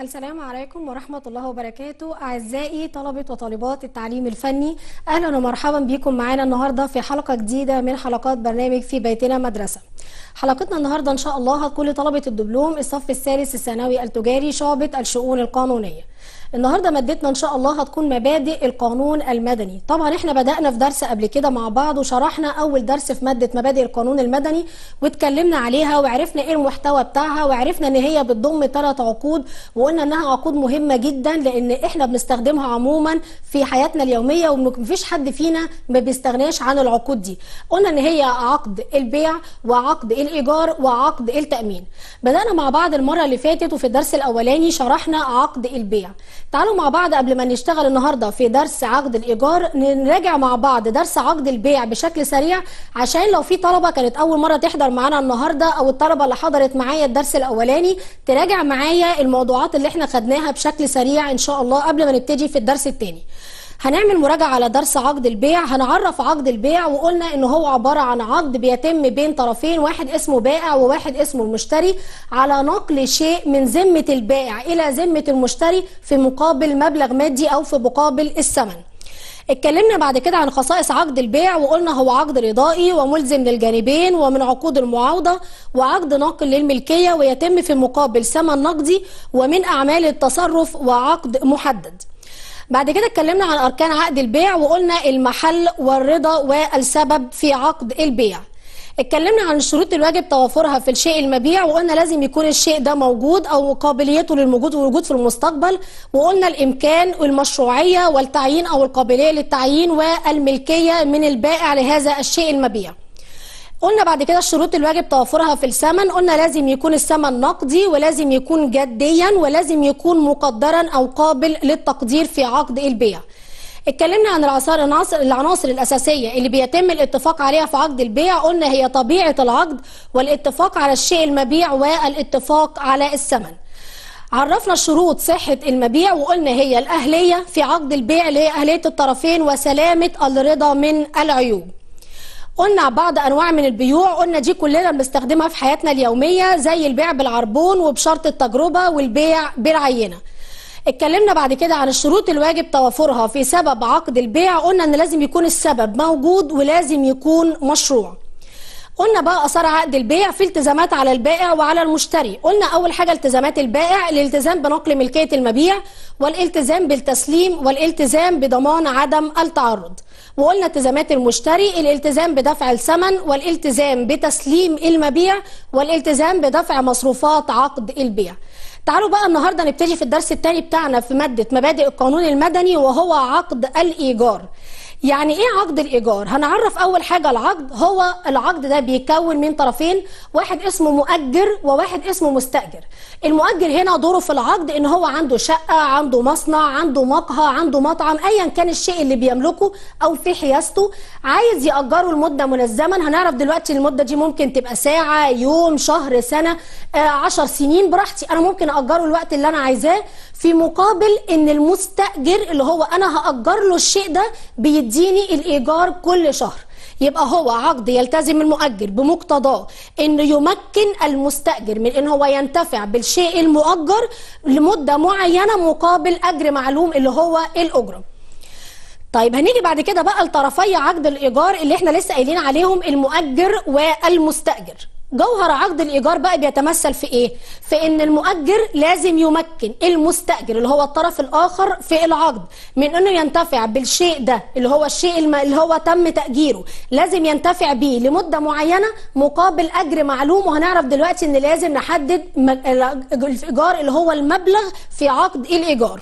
السلام عليكم ورحمة الله وبركاته أعزائي طلبة وطالبات التعليم الفني أهلا ومرحبا بكم معانا النهاردة في حلقة جديدة من حلقات برنامج في بيتنا مدرسة حلقتنا النهاردة إن شاء الله هتكون لطلبة الدبلوم الصف الثالث الثانوي التجاري شعبة الشؤون القانونية النهارده مادتنا ان شاء الله هتكون مبادئ القانون المدني طبعا احنا بدانا في درس قبل كده مع بعض وشرحنا اول درس في ماده مبادئ القانون المدني واتكلمنا عليها وعرفنا ايه المحتوى بتاعها وعرفنا ان هي بتضم ثلاث عقود وقلنا انها عقود مهمه جدا لان احنا بنستخدمها عموما في حياتنا اليوميه ومفيش حد فينا ما بيستغناش عن العقود دي قلنا ان هي عقد البيع وعقد الايجار وعقد التامين بدانا مع بعض المره اللي فاتت وفي الدرس الاولاني شرحنا عقد البيع تعالوا مع بعض قبل ما نشتغل النهارده في درس عقد الايجار نراجع مع بعض درس عقد البيع بشكل سريع عشان لو في طلبه كانت اول مره تحضر معانا النهارده او الطلبه اللي حضرت معايا الدرس الاولاني تراجع معايا الموضوعات اللي احنا خدناها بشكل سريع ان شاء الله قبل ما نبتدي في الدرس الثاني هنعمل مراجعه على درس عقد البيع هنعرف عقد البيع وقلنا ان هو عباره عن عقد بيتم بين طرفين واحد اسمه بائع وواحد اسمه المشتري على نقل شيء من ذمه البائع الى ذمه المشتري في مقابل مبلغ مادي او في مقابل الثمن اتكلمنا بعد كده عن خصائص عقد البيع وقلنا هو عقد رضائي وملزم للجانبين ومن عقود المعاوضه وعقد نقل للملكيه ويتم في مقابل ثمن نقدي ومن اعمال التصرف وعقد محدد بعد كده اتكلمنا عن أركان عقد البيع وقلنا المحل والرضا والسبب في عقد البيع اتكلمنا عن الشروط الواجب توافرها في الشيء المبيع وقلنا لازم يكون الشيء ده موجود او قابليته للوجود والوجود في المستقبل وقلنا الامكان والمشروعيه والتعيين او القابليه للتعيين والملكيه من البائع لهذا الشيء المبيع قلنا بعد كده الشروط الواجب توفرها في الثمن قلنا لازم يكون الثمن نقدي ولازم يكون جديا ولازم يكون مقدرا او قابل للتقدير في عقد البيع اتكلمنا عن العناصر العناصر الاساسيه اللي بيتم الاتفاق عليها في عقد البيع قلنا هي طبيعه العقد والاتفاق على الشيء المبيع والاتفاق على الثمن عرفنا شروط صحة المبيع وقلنا هي الأهلية في عقد البيع اللي هي أهلية الطرفين وسلامة الرضا من العيوب قلنا بعض انواع من البيوع قلنا دي كلنا بنستخدمها في حياتنا اليوميه زي البيع بالعربون وبشرط التجربه والبيع بالعينه اتكلمنا بعد كده عن الشروط الواجب توافرها في سبب عقد البيع قلنا ان لازم يكون السبب موجود ولازم يكون مشروع قلنا بقى اثار عقد البيع في التزامات على البائع وعلى المشتري قلنا اول حاجه التزامات البائع الالتزام بنقل ملكيه المبيع والالتزام بالتسليم والالتزام بضمان عدم التعرض وقلنا التزامات المشتري الالتزام بدفع الثمن والالتزام بتسليم المبيع والالتزام بدفع مصروفات عقد البيع تعالوا بقى النهارده نبتدي في الدرس الثاني بتاعنا في ماده مبادئ القانون المدني وهو عقد الايجار يعني ايه عقد الايجار هنعرف اول حاجه العقد هو العقد ده بيتكون من طرفين واحد اسمه مؤجر وواحد اسمه مستاجر المؤجر هنا دوره في العقد ان هو عنده شقه عنده مصنع عنده مقهى عنده مطعم ايا كان الشيء اللي بيملكه او في حيازته عايز ياجره لمده الزمن هنعرف دلوقتي المده دي ممكن تبقى ساعه يوم شهر سنه آه عشر سنين براحتي انا ممكن اجره الوقت اللي انا عايزاه في مقابل ان المستاجر اللي هو انا هاجر له الشيء ده بيد يديني الايجار كل شهر يبقى هو عقد يلتزم المؤجر بمقتضاه انه يمكن المستاجر من ان هو ينتفع بالشيء المؤجر لمده معينه مقابل اجر معلوم اللي هو الاجره طيب هنيجي بعد كده بقى لطرفي عقد الايجار اللي احنا لسه قايلين عليهم المؤجر والمستاجر جوهر عقد الايجار بقى بيتمثل في ايه في ان المؤجر لازم يمكن المستاجر اللي هو الطرف الاخر في العقد من انه ينتفع بالشيء ده اللي هو الشيء اللي هو تم تاجيره لازم ينتفع بيه لمده معينه مقابل اجر معلوم وهنعرف دلوقتي ان لازم نحدد الايجار اللي هو المبلغ في عقد الايجار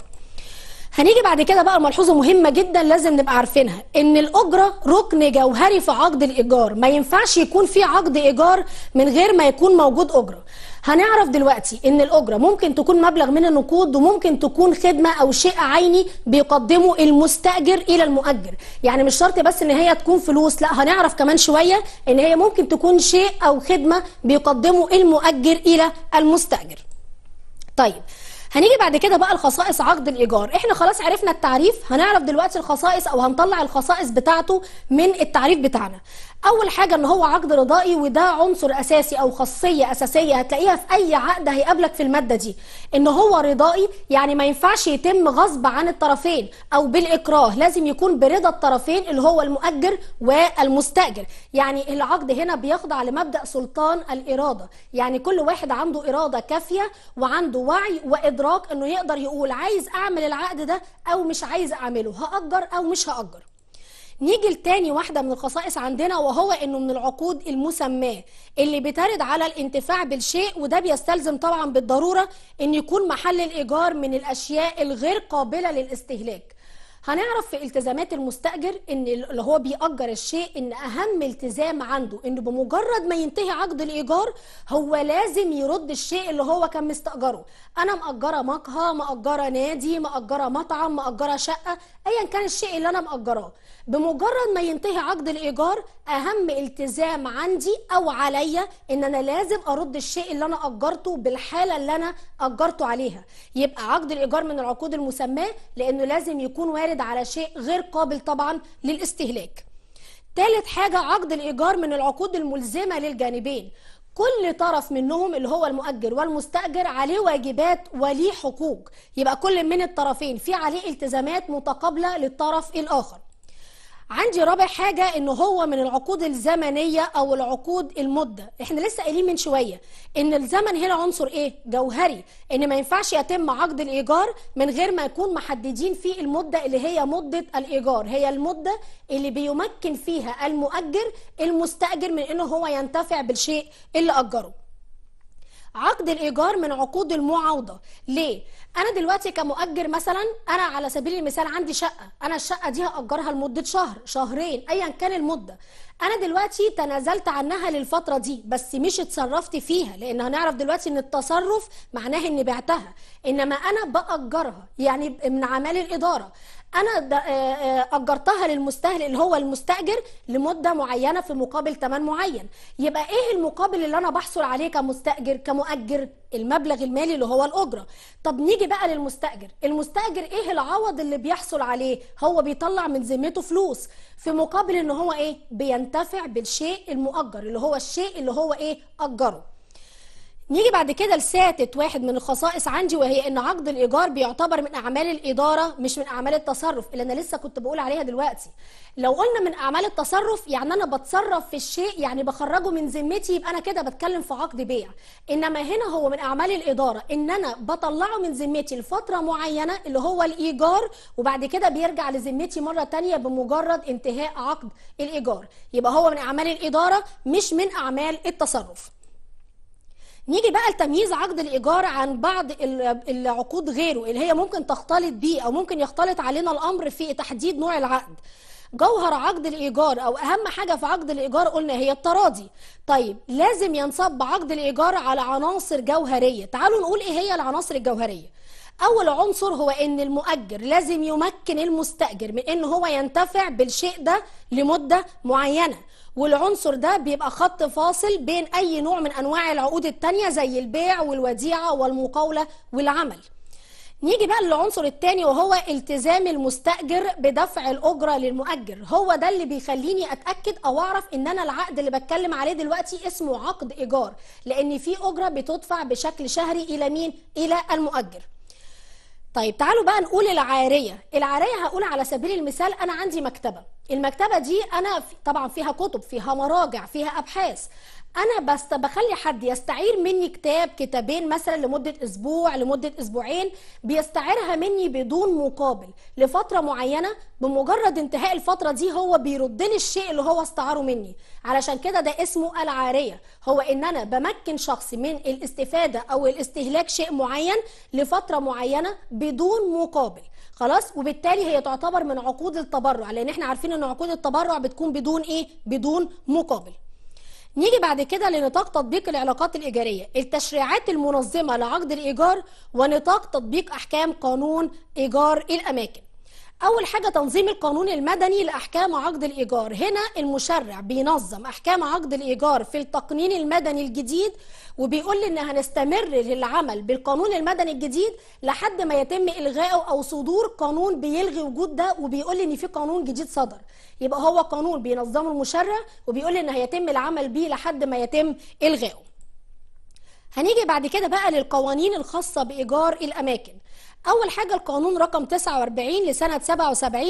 هنيجي بعد كده بقى ملحوظه مهمه جدا لازم نبقى عارفينها ان الاجره ركن جوهري في عقد الايجار ما ينفعش يكون في عقد ايجار من غير ما يكون موجود اجره هنعرف دلوقتي ان الاجره ممكن تكون مبلغ من النقود وممكن تكون خدمه او شيء عيني بيقدمه المستاجر الى المؤجر يعني مش شرط بس ان هي تكون فلوس لا هنعرف كمان شويه ان هي ممكن تكون شيء او خدمه بيقدمه المؤجر الى المستاجر طيب هنيجي بعد كده بقى لخصائص عقد الايجار احنا خلاص عرفنا التعريف هنعرف دلوقتي الخصائص او هنطلع الخصائص بتاعته من التعريف بتاعنا اول حاجه ان هو عقد رضائي وده عنصر اساسي او خاصيه اساسيه هتلاقيها في اي عقد هيقابلك في الماده دي ان هو رضائي يعني ما ينفعش يتم غصب عن الطرفين او بالاكراه لازم يكون برضا الطرفين اللي هو المؤجر والمستاجر يعني العقد هنا بيخضع لمبدا سلطان الاراده يعني كل واحد عنده اراده كافيه وعنده وعي وادراك انه يقدر يقول عايز اعمل العقد ده او مش عايز اعمله هاجر او مش هاجر نيجي لتاني واحدة من الخصائص عندنا وهو انه من العقود المسماة اللي بترد على الانتفاع بالشيء وده بيستلزم طبعا بالضرورة ان يكون محل الايجار من الاشياء الغير قابلة للاستهلاك هنعرف في التزامات المستأجر ان اللي هو بيأجر الشيء ان اهم التزام عنده انه بمجرد ما ينتهي عقد الايجار هو لازم يرد الشيء اللي هو كان مستأجره انا مأجره مقهى مأجره نادي مأجره مطعم مأجره شقة ايا كان الشيء اللي انا مأجراه بمجرد ما ينتهي عقد الايجار اهم التزام عندي او عليا ان انا لازم ارد الشيء اللي انا اجرته بالحاله اللي انا اجرته عليها يبقى عقد الايجار من العقود المسماه لانه لازم يكون وارد على شيء غير قابل طبعا للاستهلاك ثالث حاجه عقد الايجار من العقود الملزمه للجانبين كل طرف منهم اللي هو المؤجر والمستأجر عليه واجبات وليه حقوق يبقى كل من الطرفين في عليه التزامات متقابلة للطرف الآخر عندي رابع حاجة ان هو من العقود الزمنية او العقود المدة احنا لسه قايلين من شوية ان الزمن هنا عنصر ايه جوهري ان ما ينفعش يتم عقد الايجار من غير ما يكون محددين فيه المدة اللي هي مدة الايجار هي المدة اللي بيمكن فيها المؤجر المستأجر من انه هو ينتفع بالشيء اللي اجره عقد الايجار من عقود المعاوضه ليه انا دلوقتي كمؤجر مثلا انا على سبيل المثال عندي شقه انا الشقه دي هاجرها لمده شهر شهرين ايا كان المده انا دلوقتي تنازلت عنها للفتره دي بس مش اتصرفت فيها لان هنعرف دلوقتي ان التصرف معناه اني بعتها انما انا باجرها يعني من عمال الاداره انا آه، آه، اجرتها للمستهلك اللي هو المستاجر لمده معينه في مقابل ثمن معين يبقى ايه المقابل اللي انا بحصل عليه كمستاجر كمؤجر المبلغ المالي اللي هو الاجره طب نيجي بقى للمستاجر المستاجر ايه العوض اللي بيحصل عليه هو بيطلع من ذمته فلوس في مقابل ان هو ايه بينتفع بالشيء المؤجر اللي هو الشيء اللي هو ايه اجره نيجي بعد كده لساتت واحد من الخصائص عندي وهي ان عقد الايجار بيعتبر من اعمال الاداره مش من اعمال التصرف اللي انا لسه كنت بقول عليها دلوقتي لو قلنا من اعمال التصرف يعني انا بتصرف في الشيء يعني بخرجه من ذمتي يبقى انا كده بتكلم في عقد بيع انما هنا هو من اعمال الاداره ان انا بطلعه من ذمتي لفتره معينه اللي هو الايجار وبعد كده بيرجع لذمتي مره تانية بمجرد انتهاء عقد الايجار يبقى هو من اعمال الاداره مش من اعمال التصرف نيجي بقى لتمييز عقد الايجار عن بعض العقود غيره اللي هي ممكن تختلط بيه او ممكن يختلط علينا الامر في تحديد نوع العقد جوهر عقد الايجار او اهم حاجه في عقد الايجار قلنا هي التراضي طيب لازم ينصب عقد الايجار على عناصر جوهريه تعالوا نقول ايه هي العناصر الجوهريه اول عنصر هو ان المؤجر لازم يمكن المستاجر من ان هو ينتفع بالشيء ده لمده معينه والعنصر ده بيبقى خط فاصل بين أي نوع من أنواع العقود التانية زي البيع والوديعة والمقاولة والعمل نيجي بقى للعنصر التاني وهو التزام المستأجر بدفع الأجرة للمؤجر هو ده اللي بيخليني أتأكد أو أعرف إن أنا العقد اللي بتكلم عليه دلوقتي اسمه عقد إيجار لأن في أجرة بتدفع بشكل شهري إلى مين؟ إلى المؤجر طيب تعالوا بقى نقول العارية العارية هقول على سبيل المثال أنا عندي مكتبة المكتبة دي أنا طبعا فيها كتب فيها مراجع فيها أبحاث انا بس بخلي حد يستعير مني كتاب كتابين مثلا لمده اسبوع لمده اسبوعين بيستعيرها مني بدون مقابل لفتره معينه بمجرد انتهاء الفتره دي هو بيرد لي الشيء اللي هو استعاره مني علشان كده ده اسمه العاريه هو ان انا بمكن شخص من الاستفاده او الاستهلاك شيء معين لفتره معينه بدون مقابل خلاص وبالتالي هي تعتبر من عقود التبرع لان احنا عارفين ان عقود التبرع بتكون بدون ايه بدون مقابل نيجي بعد كده لنطاق تطبيق العلاقات الإيجارية التشريعات المنظمة لعقد الإيجار ونطاق تطبيق أحكام قانون إيجار الأماكن اول حاجه تنظيم القانون المدني لاحكام عقد الايجار هنا المشرع بينظم احكام عقد الايجار في التقنين المدني الجديد وبيقول ان هنستمر للعمل بالقانون المدني الجديد لحد ما يتم الغائه او صدور قانون بيلغي وجود ده وبيقول ان في قانون جديد صدر يبقى هو قانون بينظمه المشرع وبيقول ان هيتم العمل بيه لحد ما يتم الغائه هنيجي بعد كده بقى للقوانين الخاصه بايجار الاماكن أول حاجة القانون رقم 49 لسنة 77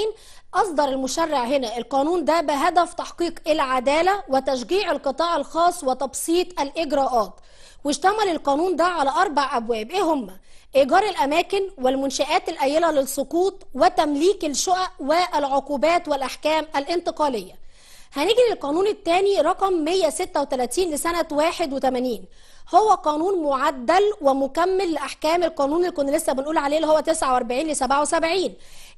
أصدر المشرع هنا القانون ده بهدف تحقيق العدالة وتشجيع القطاع الخاص وتبسيط الإجراءات واشتمل القانون ده على أربع أبواب إيه هم؟ إيجار الأماكن والمنشآت الايله للسقوط وتمليك الشقق والعقوبات والأحكام الانتقالية هنيجي للقانون الثاني رقم 136 لسنة 81 هو قانون معدل ومكمل لاحكام القانون اللي كنا لسه بنقول عليه اللي هو 49 ل 77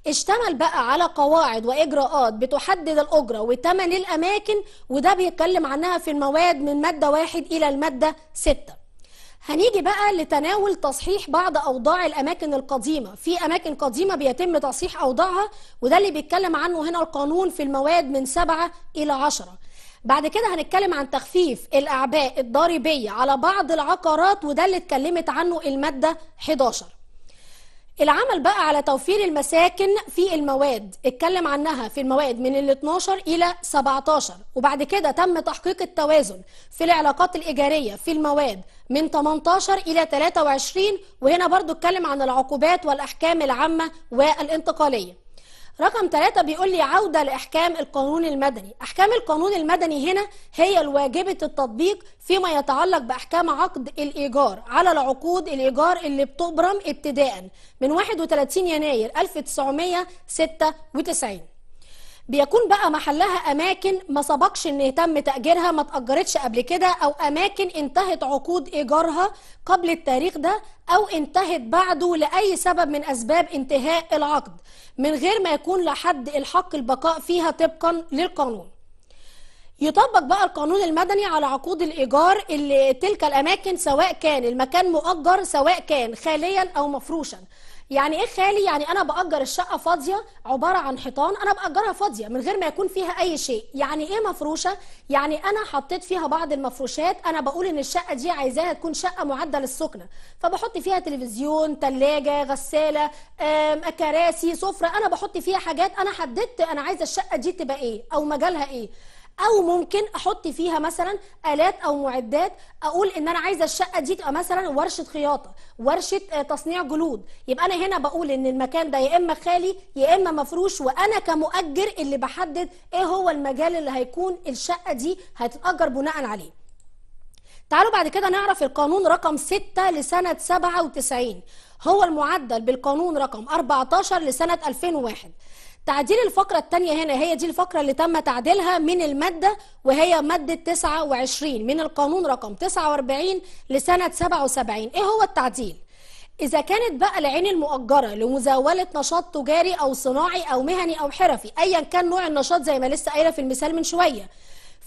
اشتمل بقى على قواعد واجراءات بتحدد الاجره وتمن الاماكن وده بيتكلم عنها في المواد من ماده واحد الى الماده 6 هنيجي بقى لتناول تصحيح بعض اوضاع الاماكن القديمه في اماكن قديمه بيتم تصحيح اوضاعها وده اللي بيتكلم عنه هنا القانون في المواد من 7 الى 10 بعد كده هنتكلم عن تخفيف الأعباء الضريبية على بعض العقارات وده اللي اتكلمت عنه المادة 11 العمل بقى على توفير المساكن في المواد اتكلم عنها في المواد من ال 12 إلى 17 وبعد كده تم تحقيق التوازن في العلاقات الإيجارية في المواد من 18 إلى 23 وهنا برضو اتكلم عن العقوبات والأحكام العامة والانتقالية رقم ثلاثة بيقول لي عودة لإحكام القانون المدني أحكام القانون المدني هنا هي الواجبة التطبيق فيما يتعلق بأحكام عقد الإيجار على العقود الإيجار اللي بتبرم ابتداء من 31 يناير 1996 بيكون بقى محلها اماكن ما سبقش ان يتم تاجيرها ما تاجرتش قبل كده او اماكن انتهت عقود ايجارها قبل التاريخ ده او انتهت بعده لاي سبب من اسباب انتهاء العقد من غير ما يكون لحد الحق البقاء فيها طبقا للقانون يطبق بقى القانون المدني على عقود الإيجار اللي تلك الأماكن سواء كان المكان مؤجر سواء كان خاليا أو مفروشا يعني ايه خالي يعني انا باجر الشقه فاضيه عباره عن حيطان انا باجرها فاضيه من غير ما يكون فيها اي شيء يعني ايه مفروشه يعني انا حطيت فيها بعض المفروشات انا بقول ان الشقه دي عايزاها تكون شقه معده للسكنه فبحط فيها تلفزيون ثلاجه غساله كراسي سفره انا بحط فيها حاجات انا حددت انا عايزه الشقه دي تبقى ايه او مجالها ايه او ممكن احط فيها مثلا الات او معدات اقول ان انا عايزه الشقه دي تبقى مثلا ورشه خياطه ورشه آه، تصنيع جلود يبقى انا هنا بقول ان المكان ده يا اما خالي يا اما مفروش وانا كمؤجر اللي بحدد ايه هو المجال اللي هيكون الشقه دي هتتاجر بناء عليه تعالوا بعد كده نعرف القانون رقم 6 لسنة 97 هو المعدل بالقانون رقم 14 لسنة 2001 تعديل الفقرة الثانية هنا هي دي الفقرة اللي تم تعديلها من المادة وهي مادة 29 من القانون رقم 49 لسنة 77 ايه هو التعديل؟ إذا كانت بقى العين المؤجرة لمزاولة نشاط تجاري أو صناعي أو مهني أو حرفي أيا كان نوع النشاط زي ما لسه قايلة في المثال من شوية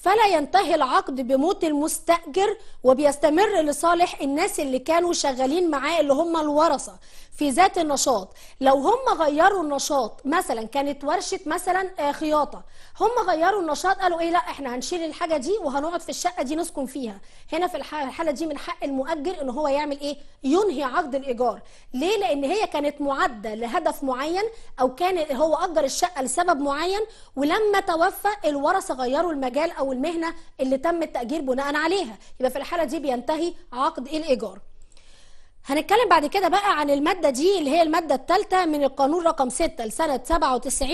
فلا ينتهي العقد بموت المستأجر وبيستمر لصالح الناس اللي كانوا شغالين معاه اللي هم الورثة في ذات النشاط لو هم غيروا النشاط مثلا كانت ورشه مثلا آه، خياطه هم غيروا النشاط قالوا ايه لا احنا هنشيل الحاجه دي وهنقعد في الشقه دي نسكن فيها هنا في الحاله دي من حق المؤجر ان هو يعمل ايه ينهي عقد الايجار ليه لان هي كانت معده لهدف معين او كان هو اجر الشقه لسبب معين ولما توفى الورثه غيروا المجال او المهنه اللي تم التاجير بناء عليها يبقى في الحاله دي بينتهي عقد الايجار هنتكلم بعد كده بقى عن المادة دي اللي هي المادة التالتة من القانون رقم 6 لسنة 97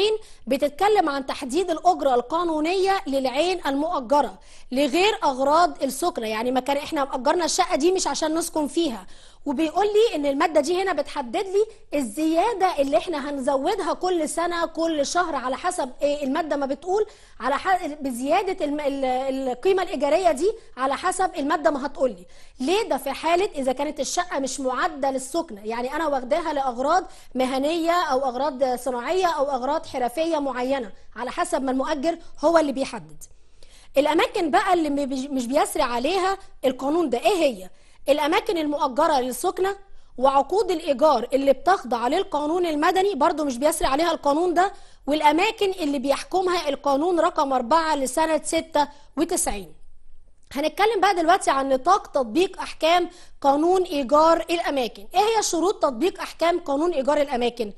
بتتكلم عن تحديد الأجرة القانونية للعين المؤجرة لغير أغراض السكنة يعني ما كان احنا أجرنا الشقة دي مش عشان نسكن فيها وبيقول لي ان الماده دي هنا بتحدد لي الزياده اللي احنا هنزودها كل سنه كل شهر على حسب إيه الماده ما بتقول على بزياده القيمه الايجاريه دي على حسب الماده ما هتقول لي ليه ده في حاله اذا كانت الشقه مش معده للسكنه يعني انا واخداها لاغراض مهنيه او اغراض صناعيه او اغراض حرفيه معينه على حسب ما المؤجر هو اللي بيحدد الاماكن بقى اللي مش بيسري عليها القانون ده ايه هي الأماكن المؤجرة للسكنة وعقود الإيجار اللي بتخضع للقانون المدني برضو مش بيسري عليها القانون ده والأماكن اللي بيحكمها القانون رقم 4 لسنة 96 هنتكلم بقى دلوقتي عن نطاق تطبيق أحكام قانون إيجار الأماكن إيه هي شروط تطبيق أحكام قانون إيجار الأماكن؟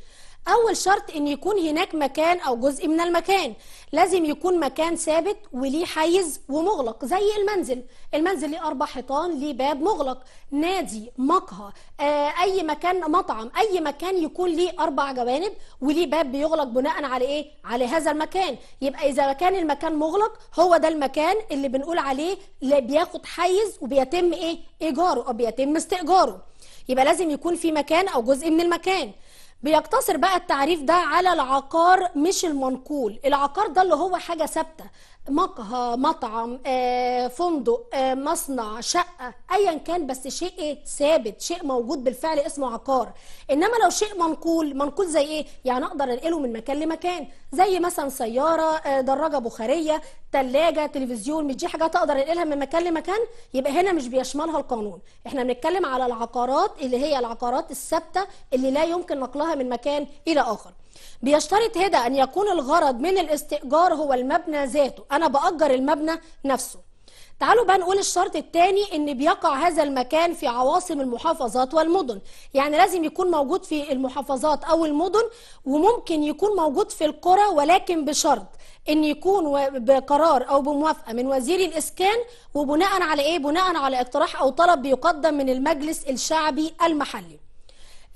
اول شرط ان يكون هناك مكان او جزء من المكان لازم يكون مكان ثابت وليه حيز ومغلق زي المنزل المنزل ليه اربع حيطان ليه باب مغلق نادي مقهى آه اي مكان مطعم اي مكان يكون ليه اربع جوانب وليه باب بيغلق بناء على ايه على هذا المكان يبقى اذا كان المكان مغلق هو ده المكان اللي بنقول عليه بياخد حيز وبيتم ايه ايجاره او بيتم استئجاره يبقى لازم يكون في مكان او جزء من المكان بيقتصر بقى التعريف ده على العقار مش المنقول العقار ده اللي هو حاجة ثابتة مقهى مطعم آه، فندق آه، مصنع شقة أيا كان بس شيء إيه؟ ثابت شيء موجود بالفعل اسمه عقار إنما لو شيء منقول منقول زي إيه يعني أقدر أنقله من مكان لمكان زي مثلا سيارة آه، دراجة بخارية تلاجة تلفزيون مش دي حاجات أقدر أنقلها من مكان لمكان يبقى هنا مش بيشملها القانون إحنا بنتكلم على العقارات اللي هي العقارات الثابتة اللي لا يمكن نقلها من مكان إلى آخر بيشترط هدى أن يكون الغرض من الاستئجار هو المبنى ذاته أنا بأجر المبنى نفسه تعالوا بقى نقول الشرط الثاني ان بيقع هذا المكان في عواصم المحافظات والمدن يعني لازم يكون موجود في المحافظات او المدن وممكن يكون موجود في القرى ولكن بشرط ان يكون بقرار او بموافقه من وزير الاسكان وبناء على ايه بناء على اقتراح او طلب بيقدم من المجلس الشعبي المحلي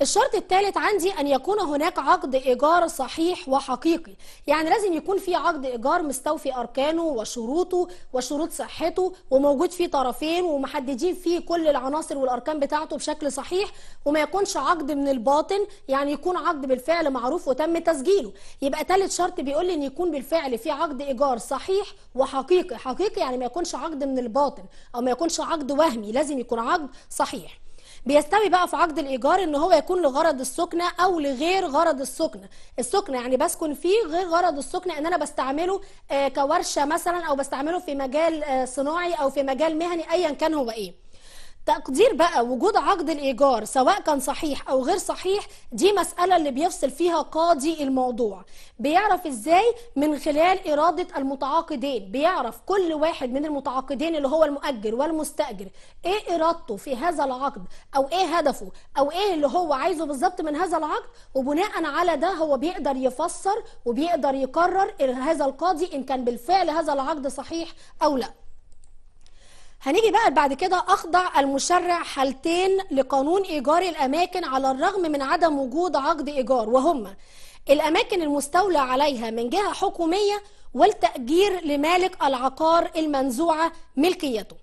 الشرط الثالث عندي أن يكون هناك عقد إيجار صحيح وحقيقي يعني لازم يكون في عقد إيجار مستوفي أركانه وشروطه وشروط صحته وموجود فيه طرفين ومحددين فيه كل العناصر والأركان بتاعته بشكل صحيح وما يكونش عقد من الباطن يعني يكون عقد بالفعل معروف وتم تسجيله يبقى ثالث شرط بيقول لي أن يكون بالفعل في عقد إيجار صحيح وحقيقي حقيقي يعني ما يكونش عقد من الباطن أو ما يكونش عقد وهمي لازم يكون عقد صحيح بيستوي بقى في عقد الايجار ان هو يكون لغرض السكنه او لغير غرض السكنه السكنه يعني بسكن فيه غير غرض السكنه ان انا بستعمله آه، كورشه مثلا او بستعمله في مجال آه، صناعي او في مجال مهني ايا كان هو ايه تقدير بقى وجود عقد الايجار سواء كان صحيح او غير صحيح دي مساله اللي بيفصل فيها قاضي الموضوع بيعرف ازاي من خلال اراده المتعاقدين بيعرف كل واحد من المتعاقدين اللي هو المؤجر والمستاجر ايه ارادته في هذا العقد او ايه هدفه او ايه اللي هو عايزه بالظبط من هذا العقد وبناء على ده هو بيقدر يفسر وبيقدر يقرر هذا القاضي ان كان بالفعل هذا العقد صحيح او لا هنيجي بقى بعد كده أخضع المشرع حالتين لقانون إيجار الأماكن على الرغم من عدم وجود عقد إيجار وهما الأماكن المستولى عليها من جهة حكومية والتأجير لمالك العقار المنزوعة ملكيته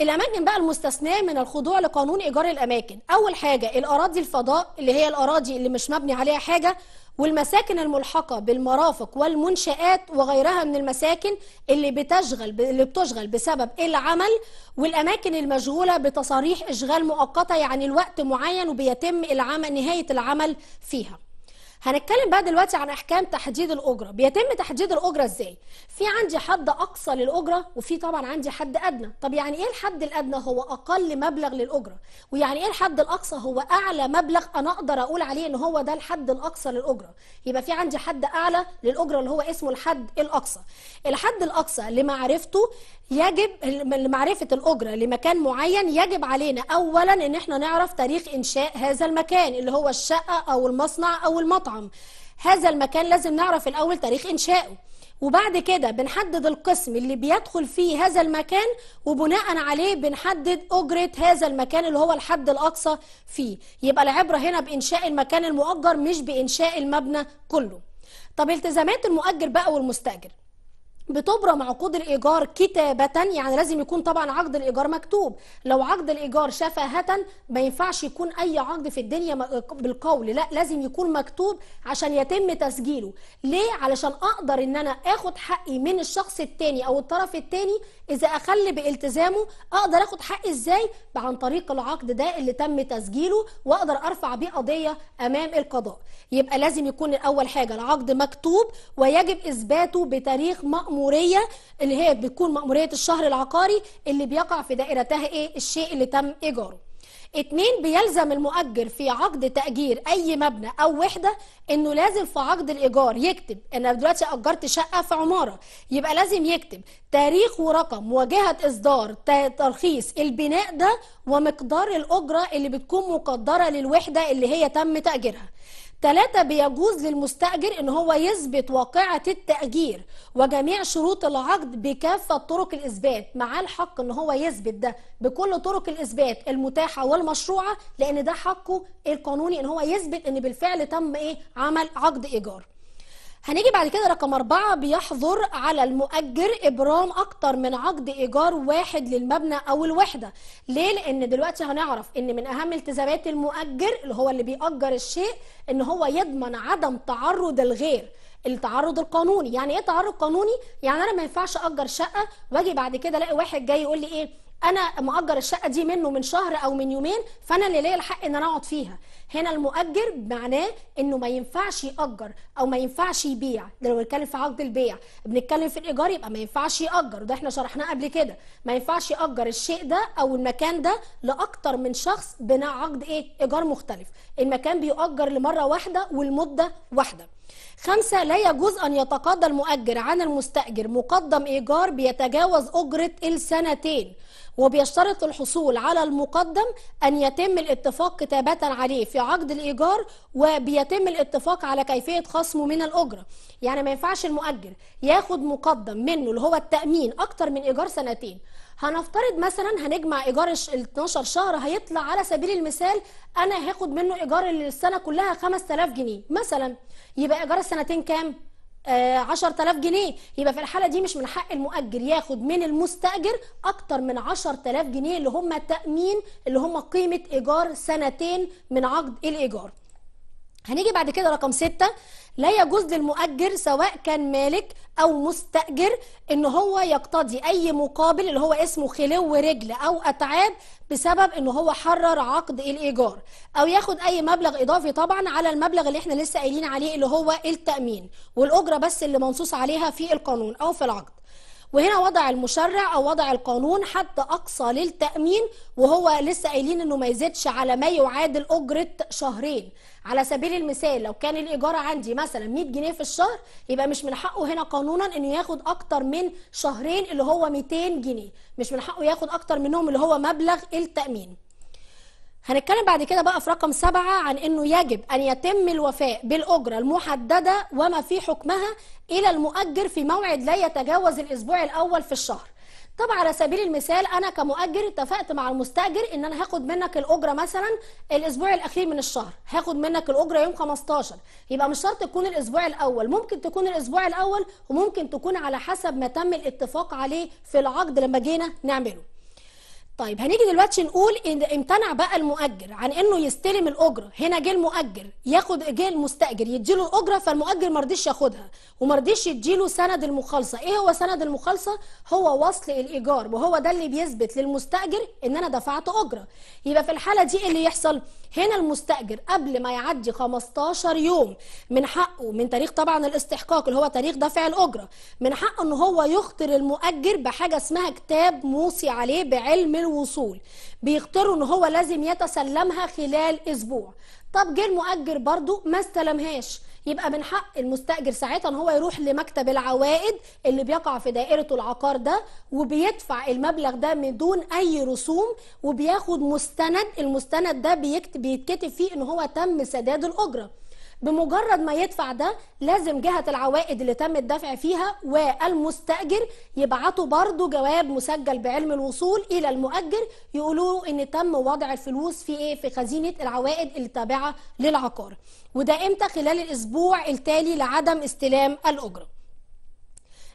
الأماكن بقى المستثناة من الخضوع لقانون إيجار الأماكن أول حاجة الأراضي الفضاء اللي هي الأراضي اللي مش مبني عليها حاجة والمساكن الملحقة بالمرافق والمنشآت وغيرها من المساكن اللي بتشغل اللي بتشغل بسبب العمل والأماكن المشغولة بتصاريح إشغال مؤقتة يعني الوقت معين وبيتم العمل نهاية العمل فيها هنتكلم بقى دلوقتي عن احكام تحديد الاجره بيتم تحديد الاجره ازاي في عندي حد اقصى للاجره وفي طبعا عندي حد ادنى طب يعني ايه الحد الادنى هو اقل مبلغ للاجره ويعني ايه الحد الاقصى هو اعلى مبلغ انا اقدر اقول عليه ان هو ده الحد الاقصى للاجره يبقى في عندي حد اعلى للاجره اللي هو اسمه الحد الاقصى الحد الاقصى لمعرفته يجب لمعرفة الأجرة لمكان معين يجب علينا أولا أن احنا نعرف تاريخ إنشاء هذا المكان اللي هو الشقة أو المصنع أو المطعم هذا المكان لازم نعرف الأول تاريخ إنشائه وبعد كده بنحدد القسم اللي بيدخل فيه هذا المكان وبناء عليه بنحدد أجرة هذا المكان اللي هو الحد الأقصى فيه يبقى العبرة هنا بإنشاء المكان المؤجر مش بإنشاء المبنى كله طب التزامات المؤجر بقى والمستأجر بتبرم عقود الايجار كتابه يعني لازم يكون طبعا عقد الايجار مكتوب لو عقد الايجار شفاهه ما ينفعش يكون اي عقد في الدنيا بالقول لا لازم يكون مكتوب عشان يتم تسجيله ليه علشان اقدر ان انا اخد حقي من الشخص التاني او الطرف التاني اذا اخل بالتزامه اقدر اخد حقي ازاي عن طريق العقد ده اللي تم تسجيله واقدر ارفع بيه قضيه امام القضاء يبقى لازم يكون اول حاجه العقد مكتوب ويجب اثباته بتاريخ مأمور مأمورية اللي هي بتكون مأمورية الشهر العقاري اللي بيقع في دائرتها ايه الشيء اللي تم إيجاره اتنين بيلزم المؤجر في عقد تأجير أي مبنى أو وحدة إنه لازم في عقد الإيجار يكتب أنا دلوقتي أجرت شقة في عمارة يبقى لازم يكتب تاريخ ورقم وجهة إصدار ترخيص البناء ده ومقدار الأجرة اللي بتكون مقدرة للوحدة اللي هي تم تأجيرها ثلاثة بيجوز للمستأجر أن هو يثبت واقعة التأجير وجميع شروط العقد بكافة طرق الإثبات معاه الحق أن هو يثبت ده بكل طرق الإثبات المتاحة والمشروعة لأن ده حقه القانوني أن هو يثبت أن بالفعل تم إيه عمل عقد إيجار هنيجي بعد كده رقم أربعة بيحظر على المؤجر إبرام أكتر من عقد إيجار واحد للمبنى أو الوحدة ليه؟ لأن دلوقتي هنعرف إن من أهم التزامات المؤجر اللي هو اللي بيأجر الشيء إن هو يضمن عدم تعرض الغير التعرض القانوني يعني ايه تعرض قانوني يعني انا ما ينفعش اجر شقه واجي بعد كده الاقي واحد جاي يقول لي ايه انا مأجر الشقه دي منه من شهر او من يومين فانا اللي ليا الحق ان انا اقعد فيها هنا المؤجر معناه انه ما ينفعش يأجر او ما ينفعش يبيع ده لو بنتكلم في عقد البيع بنتكلم في الايجار يبقى ما ينفعش يأجر وده احنا شرحناه قبل كده ما ينفعش يأجر الشيء ده او المكان ده لاكتر من شخص بناء عقد ايه ايجار مختلف المكان بيؤجر لمره واحده والمده واحده خمسة لا يجوز أن يتقاضى المؤجر عن المستأجر مقدم إيجار بيتجاوز أجرة السنتين وبيشترط الحصول على المقدم أن يتم الاتفاق كتابة عليه في عقد الإيجار وبيتم الاتفاق على كيفية خصمه من الأجرة يعني ما ينفعش المؤجر ياخد مقدم منه اللي هو التأمين أكتر من إيجار سنتين هنفترض مثلا هنجمع ايجار ال 12 شهر هيطلع على سبيل المثال انا هاخد منه ايجار السنه كلها 5000 جنيه مثلا يبقى ايجار السنتين كام 10000 آه، جنيه يبقى في الحاله دي مش من حق المؤجر ياخد من المستاجر اكتر من 10000 جنيه اللي هم تامين اللي هم قيمه ايجار سنتين من عقد الايجار هنيجي بعد كده رقم ستة لا يجوز للمؤجر سواء كان مالك أو مستأجر إن هو يقتضي أي مقابل اللي هو اسمه خلو رجل أو أتعاب بسبب إن هو حرر عقد الإيجار أو ياخد أي مبلغ إضافي طبعا على المبلغ اللي إحنا لسه قايلين عليه اللي هو التأمين والأجرة بس اللي منصوص عليها في القانون أو في العقد وهنا وضع المشرع او وضع القانون حد اقصى للتامين وهو لسه قايلين انه ما يزيدش على ما يعادل اجره شهرين على سبيل المثال لو كان الايجار عندي مثلا 100 جنيه في الشهر يبقى مش من حقه هنا قانونا انه ياخد اكتر من شهرين اللي هو 200 جنيه مش من حقه ياخد اكتر منهم اللي هو مبلغ التامين هنتكلم بعد كده بقى في رقم سبعة عن أنه يجب أن يتم الوفاء بالأجرة المحددة وما في حكمها إلى المؤجر في موعد لا يتجاوز الأسبوع الأول في الشهر طبعا على سبيل المثال انا كمؤجر اتفقت مع المستاجر ان انا هاخد منك الاجره مثلا الاسبوع الاخير من الشهر هاخد منك الاجره يوم 15 يبقى مش شرط تكون الاسبوع الاول ممكن تكون الاسبوع الاول وممكن تكون على حسب ما تم الاتفاق عليه في العقد لما جينا نعمله طيب هنيجي دلوقتي نقول ان امتنع بقى المؤجر عن انه يستلم الاجره هنا جه المؤجر ياخد جه المستاجر يديله الاجره فالمؤجر ما رضيش ياخدها وما رضيش يديله سند المخالصه ايه هو سند المخالصه هو وصل الايجار وهو ده اللي بيثبت للمستاجر ان انا دفعت اجره يبقى في الحاله دي ايه اللي يحصل هنا المستاجر قبل ما يعدي 15 يوم من حقه من تاريخ طبعا الاستحقاق اللي هو تاريخ دفع الاجره من حقه ان هو يخطر المؤجر بحاجه اسمها كتاب موصي عليه بعلم الوصول بيختاروا ان هو لازم يتسلمها خلال اسبوع طب جه المؤجر برضو ما استلمهاش يبقى من حق المستاجر ساعتها ان هو يروح لمكتب العوائد اللي بيقع في دائره العقار ده وبيدفع المبلغ ده من دون اي رسوم وبياخد مستند المستند ده بيكتب بيتكتب فيه ان هو تم سداد الاجره بمجرد ما يدفع ده لازم جهة العوائد اللي تم الدفع فيها والمستأجر يبعتوا برضو جواب مسجل بعلم الوصول إلى المؤجر يقولوا إن تم وضع الفلوس في إيه في خزينة العوائد اللي تابعة للعقار وده إمتى خلال الأسبوع التالي لعدم استلام الأجرة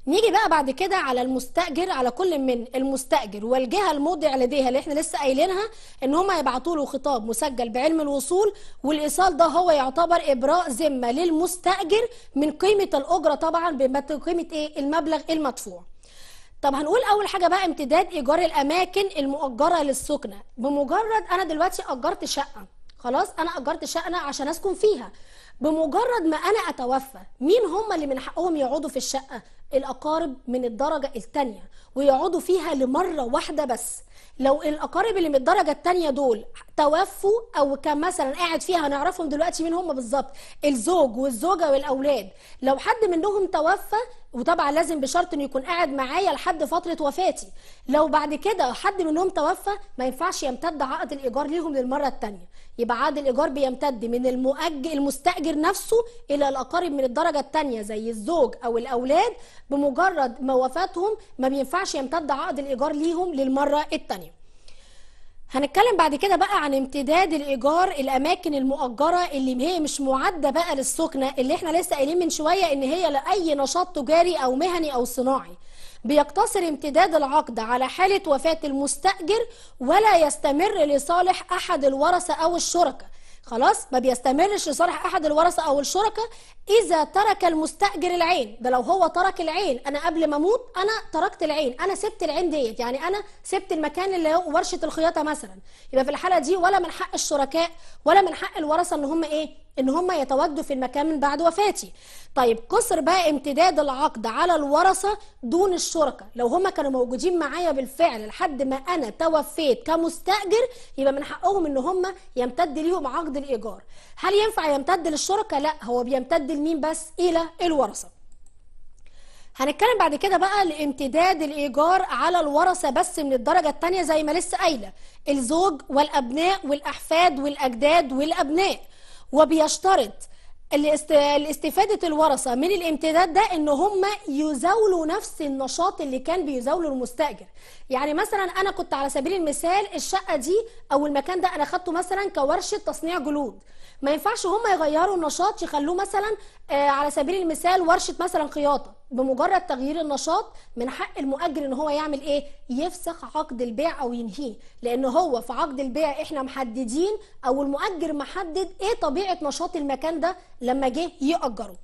نيجي بقى بعد كده على المستاجر على كل من المستاجر والجهه المودع لديها اللي احنا لسه قايلينها ان هم يبعتوا له خطاب مسجل بعلم الوصول والايصال ده هو يعتبر ابراء ذمه للمستاجر من قيمه الاجره طبعا بقيمه ايه المبلغ المدفوع طب هنقول اول حاجه بقى امتداد ايجار الاماكن المؤجره للسكنه بمجرد انا دلوقتي اجرت شقه خلاص انا اجرت شقه عشان اسكن فيها بمجرد ما انا اتوفى مين هم اللي من حقهم يقعدوا في الشقه الأقارب من الدرجة التانية ويقعدوا فيها لمرة واحدة بس لو الأقارب اللي من الدرجة التانية دول توفوا أو كان مثلا قاعد فيها هنعرفهم دلوقتي مين هم بالظبط الزوج والزوجة والأولاد لو حد منهم توفى وطبعا لازم بشرط انه يكون قاعد معايا لحد فتره وفاتي لو بعد كده حد منهم توفى ما ينفعش يمتد عقد الايجار ليهم للمره الثانيه يبقى عقد الايجار بيمتد من المؤجر المستاجر نفسه الى الاقارب من الدرجه الثانيه زي الزوج او الاولاد بمجرد ما وفاتهم ما بينفعش يمتد عقد الايجار ليهم للمره الثانيه هنتكلم بعد كده بقى عن امتداد الايجار الاماكن المؤجره اللي هي مش معده بقى للسكنه اللي احنا لسه قايلين من شويه ان هي لاي نشاط تجاري او مهني او صناعي بيقتصر امتداد العقد على حاله وفاه المستاجر ولا يستمر لصالح احد الورثه او الشركاء خلاص ما بيستمرش لصالح احد الورثه او الشركاء اذا ترك المستاجر العين ده لو هو ترك العين انا قبل ما اموت انا تركت العين انا سبت العين ديت يعني انا سبت المكان اللي هو ورشه الخياطه مثلا يبقى في الحاله دي ولا من حق الشركاء ولا من حق الورثه ان هم ايه ان هم يتواجدوا في المكان من بعد وفاتي طيب قصر بقى امتداد العقد على الورثه دون الشركه لو هم كانوا موجودين معايا بالفعل لحد ما انا توفيت كمستاجر يبقى من حقهم ان هم يمتد ليهم عقد الايجار هل ينفع يمتد للشركه لا هو بيمتد لمين بس الى الورثه هنتكلم بعد كده بقى لامتداد الايجار على الورثه بس من الدرجه الثانيه زي ما لسه قايله الزوج والابناء والاحفاد والاجداد والابناء وبيشترط الاستفادة الورثة من الامتداد ده ان هم يزاولوا نفس النشاط اللي كان بيزاوله المستأجر يعني مثلا انا كنت على سبيل المثال الشقة دي او المكان ده انا خدته مثلا كورشة تصنيع جلود ما ينفعش هم يغيروا النشاط يخلوه مثلا آه، على سبيل المثال ورشه مثلا خياطه بمجرد تغيير النشاط من حق المؤجر ان هو يعمل ايه يفسخ عقد البيع او ينهيه لان هو في عقد البيع احنا محددين او المؤجر محدد ايه طبيعه نشاط المكان ده لما جه ياجره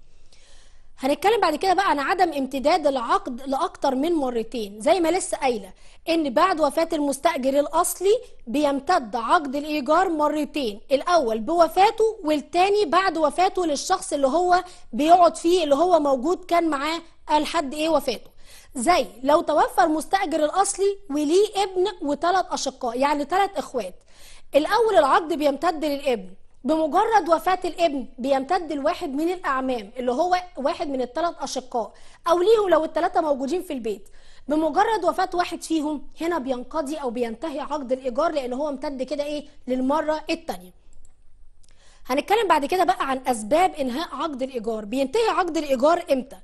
هنتكلم بعد كده بقى عن عدم امتداد العقد لاكتر من مرتين زي ما لسه قايله ان بعد وفاه المستاجر الاصلي بيمتد عقد الايجار مرتين الاول بوفاته والتاني بعد وفاته للشخص اللي هو بيقعد فيه اللي هو موجود كان معاه لحد ايه وفاته زي لو توفى المستاجر الاصلي وليه ابن وثلاث اشقاء يعني ثلاث اخوات الاول العقد بيمتد للابن بمجرد وفاة الابن بيمتد لواحد من الأعمام اللي هو واحد من الثلاث أشقاء أو ليهم لو الثلاثة موجودين في البيت بمجرد وفاة واحد فيهم هنا بينقضي أو بينتهي عقد الإيجار لأن هو امتد كده إيه للمرة الثانية هنتكلم بعد كده بقى عن أسباب إنهاء عقد الإيجار بينتهي عقد الإيجار إمتى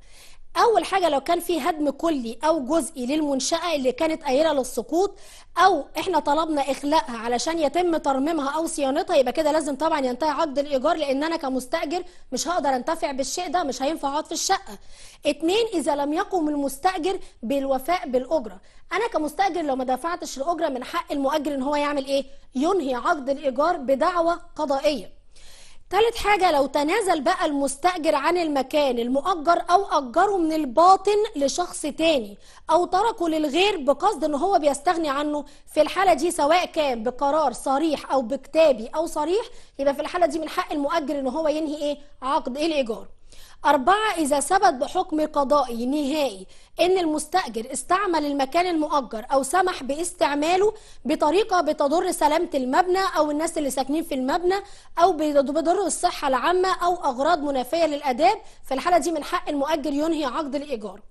اول حاجه لو كان في هدم كلي او جزئي للمنشاه اللي كانت قايله للسقوط او احنا طلبنا اخلاءها علشان يتم ترميمها او صيانتها يبقى كده لازم طبعا ينتهي عقد الايجار لان انا كمستاجر مش هقدر انتفع بالشيء ده مش هينفع اقعد في الشقه اتنين اذا لم يقم المستاجر بالوفاء بالاجره انا كمستاجر لو ما دفعتش الاجره من حق المؤجر ان هو يعمل ايه ينهي عقد الايجار بدعوه قضائيه ثالث حاجة لو تنازل بقى المستأجر عن المكان المؤجر أو أجره من الباطن لشخص تاني أو تركه للغير بقصد إن هو بيستغني عنه في الحالة دي سواء كان بقرار صريح أو بكتابي أو صريح يبقى في الحالة دي من حق المؤجر إن هو ينهي إيه عقد إيه الإيجار أربعة إذا ثبت بحكم قضائي نهائي إن المستأجر استعمل المكان المؤجر أو سمح باستعماله بطريقة بتضر سلامة المبنى أو الناس اللي ساكنين في المبنى أو بيضر الصحة العامة أو أغراض منافية للآداب فالحالة دي من حق المؤجر ينهي عقد الإيجار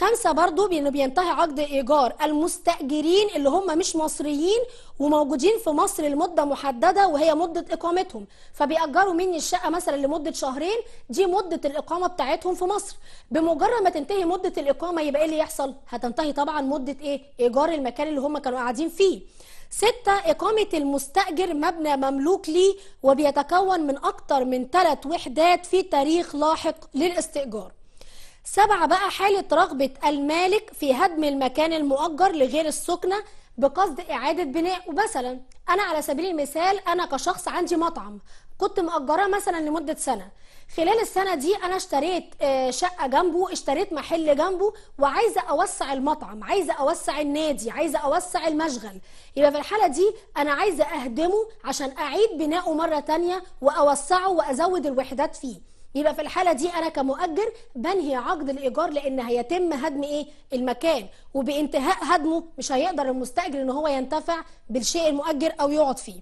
خمسة برضو بأنه بينتهي عقد إيجار المستأجرين اللي هم مش مصريين وموجودين في مصر لمدة محددة وهي مدة إقامتهم فبيأجروا مني الشقة مثلا لمدة شهرين دي مدة الإقامة بتاعتهم في مصر بمجرد ما تنتهي مدة الإقامة يبقى إيه اللي يحصل؟ هتنتهي طبعا مدة إيه؟ إيجار المكان اللي هم كانوا قاعدين فيه ستة إقامة المستأجر مبنى مملوك ليه وبيتكون من أكتر من ثلاث وحدات في تاريخ لاحق للاستئجار سبعة بقى حالة رغبة المالك في هدم المكان المؤجر لغير السكنة بقصد إعادة بناء مثلا أنا على سبيل المثال أنا كشخص عندي مطعم كنت مأجراه مثلا لمدة سنة خلال السنة دي أنا اشتريت آه، شقة جنبه اشتريت محل جنبه وعايزة أوسع المطعم عايزة أوسع النادي عايزة أوسع المشغل يبقى في الحالة دي أنا عايزة أهدمه عشان أعيد بناءه مرة تانية وأوسعه وأزود الوحدات فيه يبقى في الحاله دي انا كمؤجر بنهي عقد الايجار لان هيتم هدم ايه المكان وبانتهاء هدمه مش هيقدر المستاجر ان هو ينتفع بالشيء المؤجر او يقعد فيه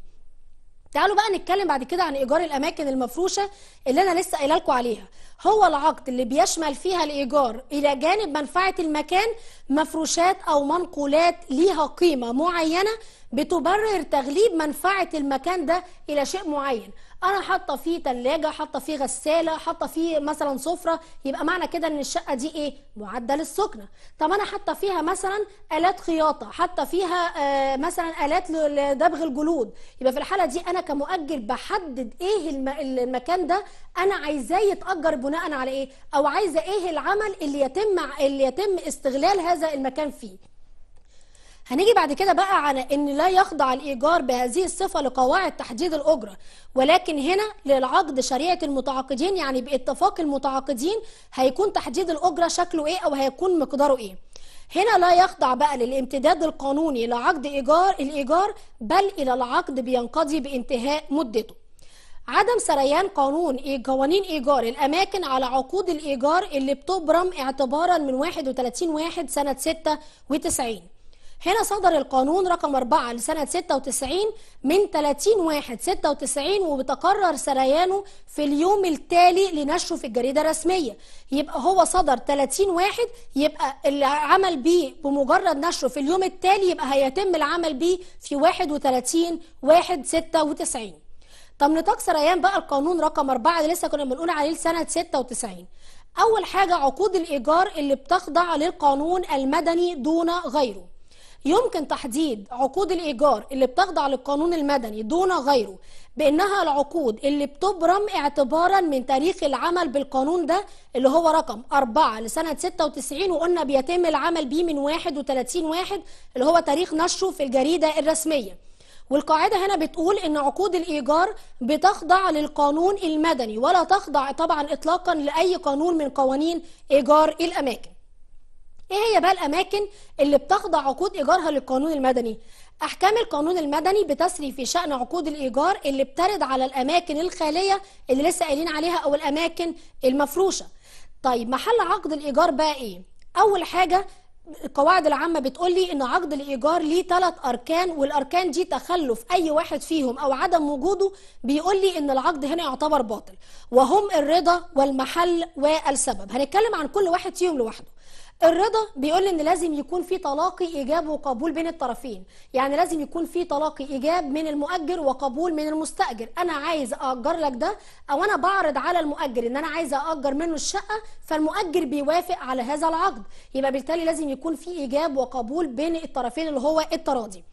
تعالوا بقى نتكلم بعد كده عن ايجار الاماكن المفروشه اللي انا لسه قايله لكم عليها هو العقد اللي بيشمل فيها الايجار الى جانب منفعه المكان مفروشات او منقولات ليها قيمه معينه بتبرر تغليب منفعه المكان ده الى شيء معين انا حاطه فيه ثلاجه حاطه فيه غساله حاطه فيه مثلا سفره يبقى معنى كده ان الشقه دي ايه معدل السكنه طب انا حاطه فيها مثلا الات خياطه حاطه فيها آه مثلا الات لدبغ الجلود يبقى في الحاله دي انا كمؤجل بحدد ايه الم... المكان ده انا عايزاه يتاجر بناء على ايه او عايزه ايه العمل اللي يتم اللي يتم استغلال هذا المكان فيه هنيجي بعد كده بقى على ان لا يخضع الايجار بهذه الصفه لقواعد تحديد الاجره ولكن هنا للعقد شريعه المتعاقدين يعني باتفاق المتعاقدين هيكون تحديد الاجره شكله ايه او هيكون مقداره ايه هنا لا يخضع بقى للامتداد القانوني لعقد ايجار الايجار بل الى العقد بينقضي بانتهاء مدته عدم سريان قانون قوانين ايجار الاماكن على عقود الايجار اللي بتبرم اعتبارا من 31 واحد سنه 96 هنا صدر القانون رقم 4 لسنة 96 من 30 واحد 96 وبتقرر سريانه في اليوم التالي لنشره في الجريدة الرسمية يبقى هو صدر 30 واحد يبقى اللي عمل بيه بمجرد نشره في اليوم التالي يبقى هيتم العمل بيه في 31 واحد 96 طب نطاق سريان بقى القانون رقم 4 اللي لسه كنا بنقول عليه لسنة 96 أول حاجة عقود الإيجار اللي بتخضع للقانون المدني دون غيره يمكن تحديد عقود الإيجار اللي بتخضع للقانون المدني دون غيره بأنها العقود اللي بتبرم اعتبارا من تاريخ العمل بالقانون ده اللي هو رقم 4 لسنة 96 وقلنا بيتم العمل بيه من 31 واحد اللي هو تاريخ نشره في الجريدة الرسمية والقاعدة هنا بتقول إن عقود الإيجار بتخضع للقانون المدني ولا تخضع طبعا إطلاقا لأي قانون من قوانين إيجار الأماكن ايه هي بقى الاماكن اللي بتخضع عقود ايجارها للقانون المدني احكام القانون المدني بتسري في شان عقود الايجار اللي بترد على الاماكن الخاليه اللي لسه قايلين عليها او الاماكن المفروشه طيب محل عقد الايجار بقى ايه اول حاجه القواعد العامه بتقول لي ان عقد الايجار ليه ثلاث اركان والاركان دي تخلف اي واحد فيهم او عدم وجوده بيقول لي ان العقد هنا يعتبر باطل وهم الرضا والمحل والسبب هنتكلم عن كل واحد فيهم لوحده الرضا بيقول ان لازم يكون في تلاقي ايجاب وقبول بين الطرفين يعني لازم يكون في تلاقي ايجاب من المؤجر وقبول من المستاجر انا عايز اجر لك ده او انا بعرض على المؤجر ان انا عايز اجر منه الشقه فالمؤجر بيوافق على هذا العقد يبقى بالتالي لازم يكون في ايجاب وقبول بين الطرفين اللي هو التراضي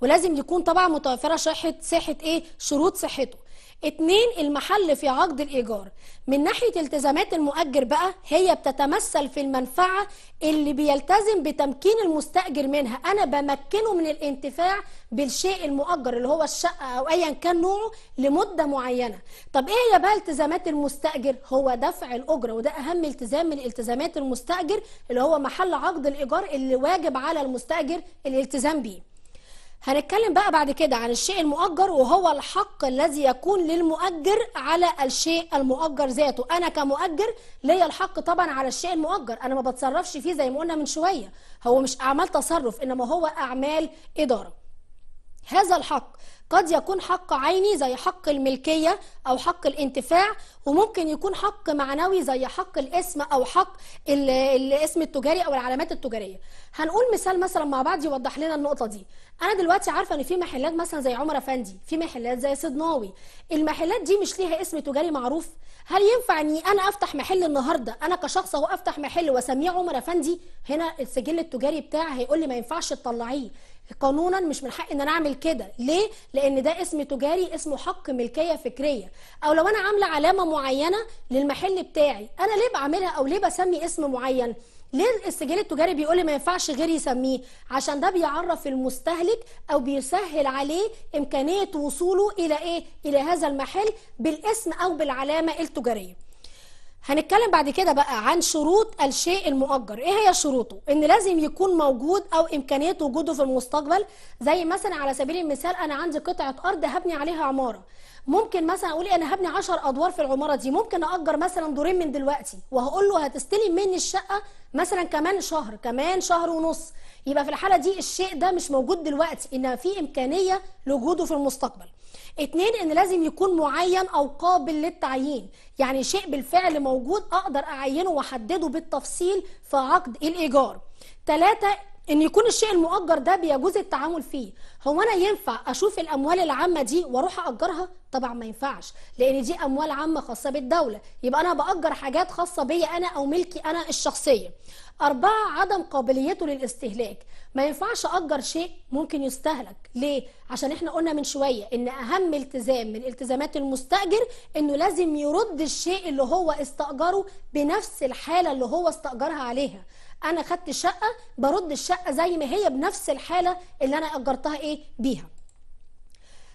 ولازم يكون طبعا متوفره صحه صحه ايه شروط صحته اتنين المحل في عقد الإيجار من ناحية التزامات المؤجر بقى هي بتتمثل في المنفعة اللي بيلتزم بتمكين المستأجر منها أنا بمكنه من الانتفاع بالشيء المؤجر اللي هو الشقة أو أيا كان نوعه لمدة معينة طب إيه هي بقى التزامات المستأجر هو دفع الأجرة وده أهم التزام من التزامات المستأجر اللي هو محل عقد الإيجار اللي واجب على المستأجر الالتزام بيه هنتكلم بقى بعد كده عن الشيء المؤجر وهو الحق الذي يكون للمؤجر على الشيء المؤجر ذاته انا كمؤجر ليا الحق طبعا على الشيء المؤجر انا ما بتصرفش فيه زي ما قلنا من شويه هو مش اعمال تصرف انما هو اعمال اداره هذا الحق قد يكون حق عيني زي حق الملكية أو حق الانتفاع وممكن يكون حق معنوي زي حق الاسم أو حق الاسم التجاري أو العلامات التجارية هنقول مثال مثلا مع بعض يوضح لنا النقطة دي أنا دلوقتي عارفة إن في محلات مثلا زي عمر أفندي في محلات زي صدناوي المحلات دي مش ليها اسم تجاري معروف هل ينفع إني أنا أفتح محل النهاردة أنا كشخص أهو أفتح محل وأسميه عمر أفندي هنا السجل التجاري بتاعي هيقول لي ما ينفعش تطلعيه قانونا مش من حق ان انا اعمل كده ليه لان ده اسم تجاري اسمه حق ملكيه فكريه او لو انا عامله علامه معينه للمحل بتاعي انا ليه بعملها او ليه بسمي اسم معين ليه السجل التجاري بيقول لي ما ينفعش غيري يسميه عشان ده بيعرف المستهلك او بيسهل عليه امكانيه وصوله الى ايه الى هذا المحل بالاسم او بالعلامه التجاريه هنتكلم بعد كده بقى عن شروط الشيء المؤجر ايه هي شروطه ان لازم يكون موجود او امكانيه وجوده في المستقبل زي مثلا على سبيل المثال انا عندي قطعه ارض هبني عليها عماره ممكن مثلا اقول إيه، انا هبني 10 ادوار في العماره دي ممكن اجر مثلا دورين من دلوقتي وهقول له هتستلم مني الشقه مثلا كمان شهر كمان شهر ونص يبقى في الحاله دي الشيء ده مش موجود دلوقتي انما في امكانيه لوجوده في المستقبل اتنين ان لازم يكون معين او قابل للتعيين يعني شيء بالفعل موجود اقدر اعينه واحدده بالتفصيل في عقد الايجار ثلاثة ان يكون الشيء المؤجر ده بيجوز التعامل فيه هو انا ينفع اشوف الاموال العامه دي واروح اجرها طبعا ما ينفعش لان دي اموال عامه خاصه بالدوله يبقى انا باجر حاجات خاصه بيا انا او ملكي انا الشخصيه أربعة عدم قابليته للاستهلاك ما ينفعش أجر شيء ممكن يستهلك ليه؟ عشان إحنا قلنا من شوية إن أهم التزام من التزامات المستأجر إنه لازم يرد الشيء اللي هو استأجره بنفس الحالة اللي هو استأجرها عليها انا خدت الشقه برد الشقه زي ما هي بنفس الحاله اللي انا اجرتها ايه بيها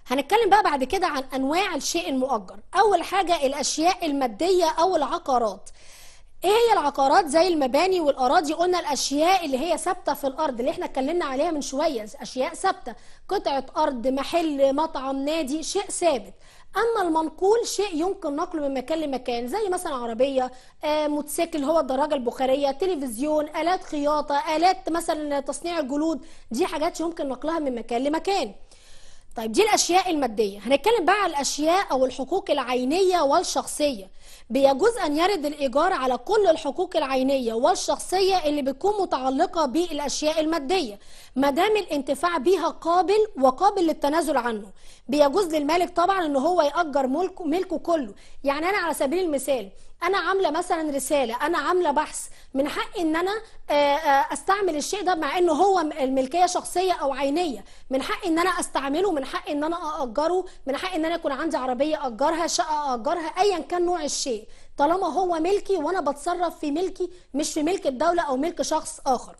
هنتكلم بقى بعد كده عن انواع الشيء المؤجر اول حاجه الاشياء الماديه او العقارات ايه هي العقارات زي المباني والاراضي قلنا الاشياء اللي هي ثابته في الارض اللي احنا اتكلمنا عليها من شويه اشياء ثابته قطعه ارض محل مطعم نادي شيء ثابت اما المنقول شيء يمكن نقله من مكان لمكان زي مثلا عربيه آه، موتوسيكل هو الدراجه البخاريه تلفزيون الات خياطه الات مثلا تصنيع الجلود دي حاجات يمكن نقلها من مكان لمكان طيب دي الأشياء المادية هنتكلم بقى على الأشياء أو الحقوق العينية والشخصية بيجوز أن يرد الإيجار على كل الحقوق العينية والشخصية اللي بتكون متعلقة بالأشياء المادية ما دام الانتفاع بيها قابل وقابل للتنازل عنه بيجوز للمالك طبعا أن هو يأجر ملكه, ملكه كله يعني أنا على سبيل المثال انا عامله مثلا رساله انا عامله بحث من حقي ان انا آه، آه، استعمل الشيء ده مع انه هو الملكيه شخصيه او عينيه من حقي ان انا استعمله من حقي ان انا اجره من حقي ان انا يكون عندي عربيه اجرها شقه اجرها ايا كان نوع الشيء طالما هو ملكي وانا بتصرف في ملكي مش في ملك الدوله او ملك شخص اخر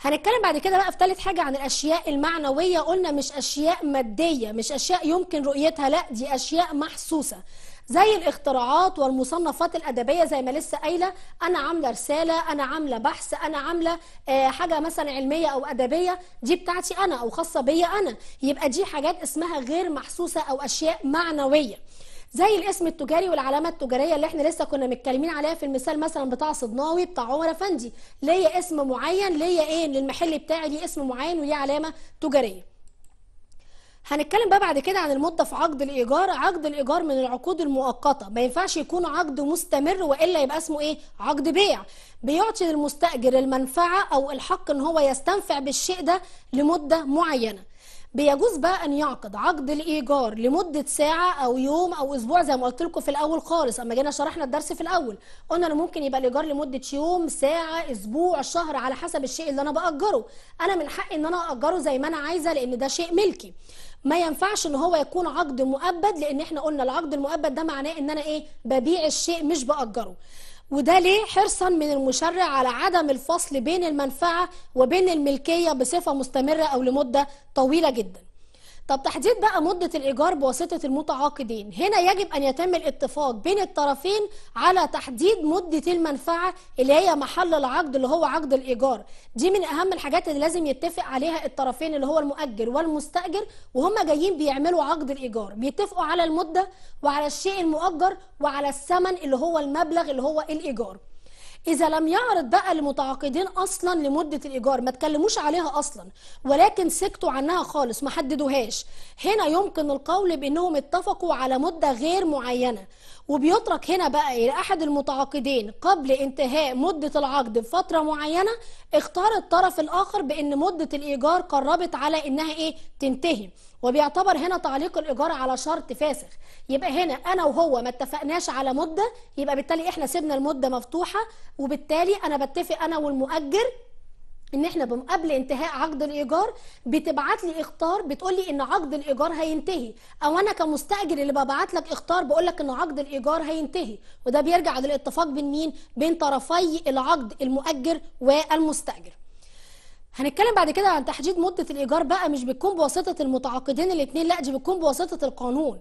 هنتكلم بعد كده بقى في ثالث حاجة عن الأشياء المعنوية قلنا مش أشياء مادية مش أشياء يمكن رؤيتها لا دي أشياء محسوسة زي الاختراعات والمصنفات الادبيه زي ما لسه قايله انا عامله رساله انا عامله بحث انا عامله آه، حاجه مثلا علميه او ادبيه دي بتاعتي انا او خاصه بيا انا يبقى دي حاجات اسمها غير محسوسه او اشياء معنويه زي الاسم التجاري والعلامه التجاريه اللي احنا لسه كنا متكلمين عليها في المثال مثلا بتاع صدناوي بتاع عمر افندي ليا اسم معين ليا ايه للمحل بتاعي ليه اسم معين وليه علامه تجاريه هنتكلم بقى بعد كده عن المده في عقد الايجار عقد الايجار من العقود المؤقته ما ينفعش يكون عقد مستمر والا يبقى اسمه ايه عقد بيع بيعطي للمستاجر المنفعه او الحق ان هو يستنفع بالشيء ده لمده معينه بيجوز بقى ان يعقد عقد الايجار لمده ساعه او يوم او اسبوع زي ما قلت لكم في الاول خالص اما جينا شرحنا الدرس في الاول قلنا انه ممكن يبقى الايجار لمده يوم ساعه اسبوع شهر على حسب الشيء اللي انا باجره انا من حقي ان انا اجره زي ما انا عايزه لان ده شيء ملكي ما ينفعش ان هو يكون عقد مؤبد لان احنا قلنا العقد المؤبد ده معناه ان انا ايه ببيع الشيء مش باجره وده ليه حرصا من المشرع على عدم الفصل بين المنفعه وبين الملكيه بصفه مستمره او لمده طويله جدا طب تحديد بقى مدة الإيجار بواسطة المتعاقدين هنا يجب أن يتم الاتفاق بين الطرفين على تحديد مدة المنفعة اللي هي محل العقد اللي هو عقد الإيجار دي من أهم الحاجات اللي لازم يتفق عليها الطرفين اللي هو المؤجر والمستأجر وهم جايين بيعملوا عقد الإيجار بيتفقوا على المدة وعلى الشيء المؤجر وعلى الثمن اللي هو المبلغ اللي هو الإيجار اذا لم يعرض بقى لمتعاقدين اصلا لمده الايجار ما تكلموش عليها اصلا ولكن سكتوا عنها خالص ما حددوهاش هنا يمكن القول بانهم اتفقوا على مده غير معينه وبيترك هنا بقى لأحد المتعاقدين قبل انتهاء مدة العقد بفترة معينة اختار الطرف الآخر بأن مدة الإيجار قربت على أنها إيه تنتهي وبيعتبر هنا تعليق الإيجار على شرط فاسخ يبقى هنا أنا وهو ما اتفقناش على مدة يبقى بالتالي إحنا سيبنا المدة مفتوحة وبالتالي أنا بتفق أنا والمؤجر ان احنا قبل انتهاء عقد الايجار بتبعت لي اختار بتقول لي ان عقد الايجار هينتهي او انا كمستاجر اللي ببعت لك اختار بقول لك ان عقد الايجار هينتهي وده بيرجع للاتفاق بين مين بين طرفي العقد المؤجر والمستاجر هنتكلم بعد كده عن تحديد مده الايجار بقى مش بتكون بواسطه المتعاقدين الاثنين لا دي بتكون بواسطه القانون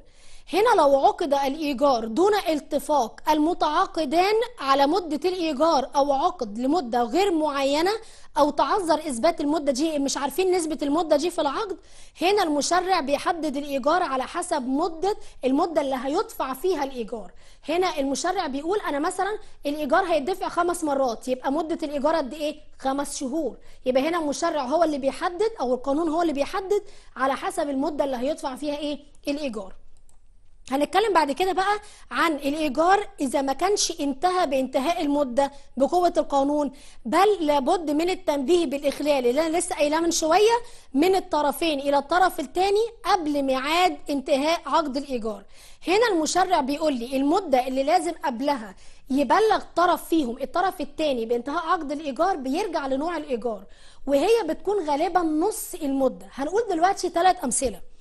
هنا لو عقد الإيجار دون اتفاق المتعاقدان على مدة الإيجار أو عقد لمدة غير معينة او تعذر اثبات المده دي مش عارفين نسبه المده دي في العقد هنا المشرع بيحدد الايجار على حسب مده المده اللي هيدفع فيها الايجار هنا المشرع بيقول انا مثلا الايجار هيدفع خمس مرات يبقى مده الايجار قد ايه خمس شهور يبقى هنا المشرع هو اللي بيحدد او القانون هو اللي بيحدد على حسب المده اللي هيدفع فيها ايه الايجار هنتكلم بعد كده بقى عن الايجار اذا ما كانش انتهى بانتهاء المده بقوه القانون بل لابد من التنبيه بالاخلال اللي انا لسه قايلاه من شويه من الطرفين الى الطرف الثاني قبل ميعاد انتهاء عقد الايجار هنا المشرع بيقول لي المده اللي لازم قبلها يبلغ طرف فيهم الطرف الثاني بانتهاء عقد الايجار بيرجع لنوع الايجار وهي بتكون غالبا نص المده هنقول دلوقتي ثلاث امثله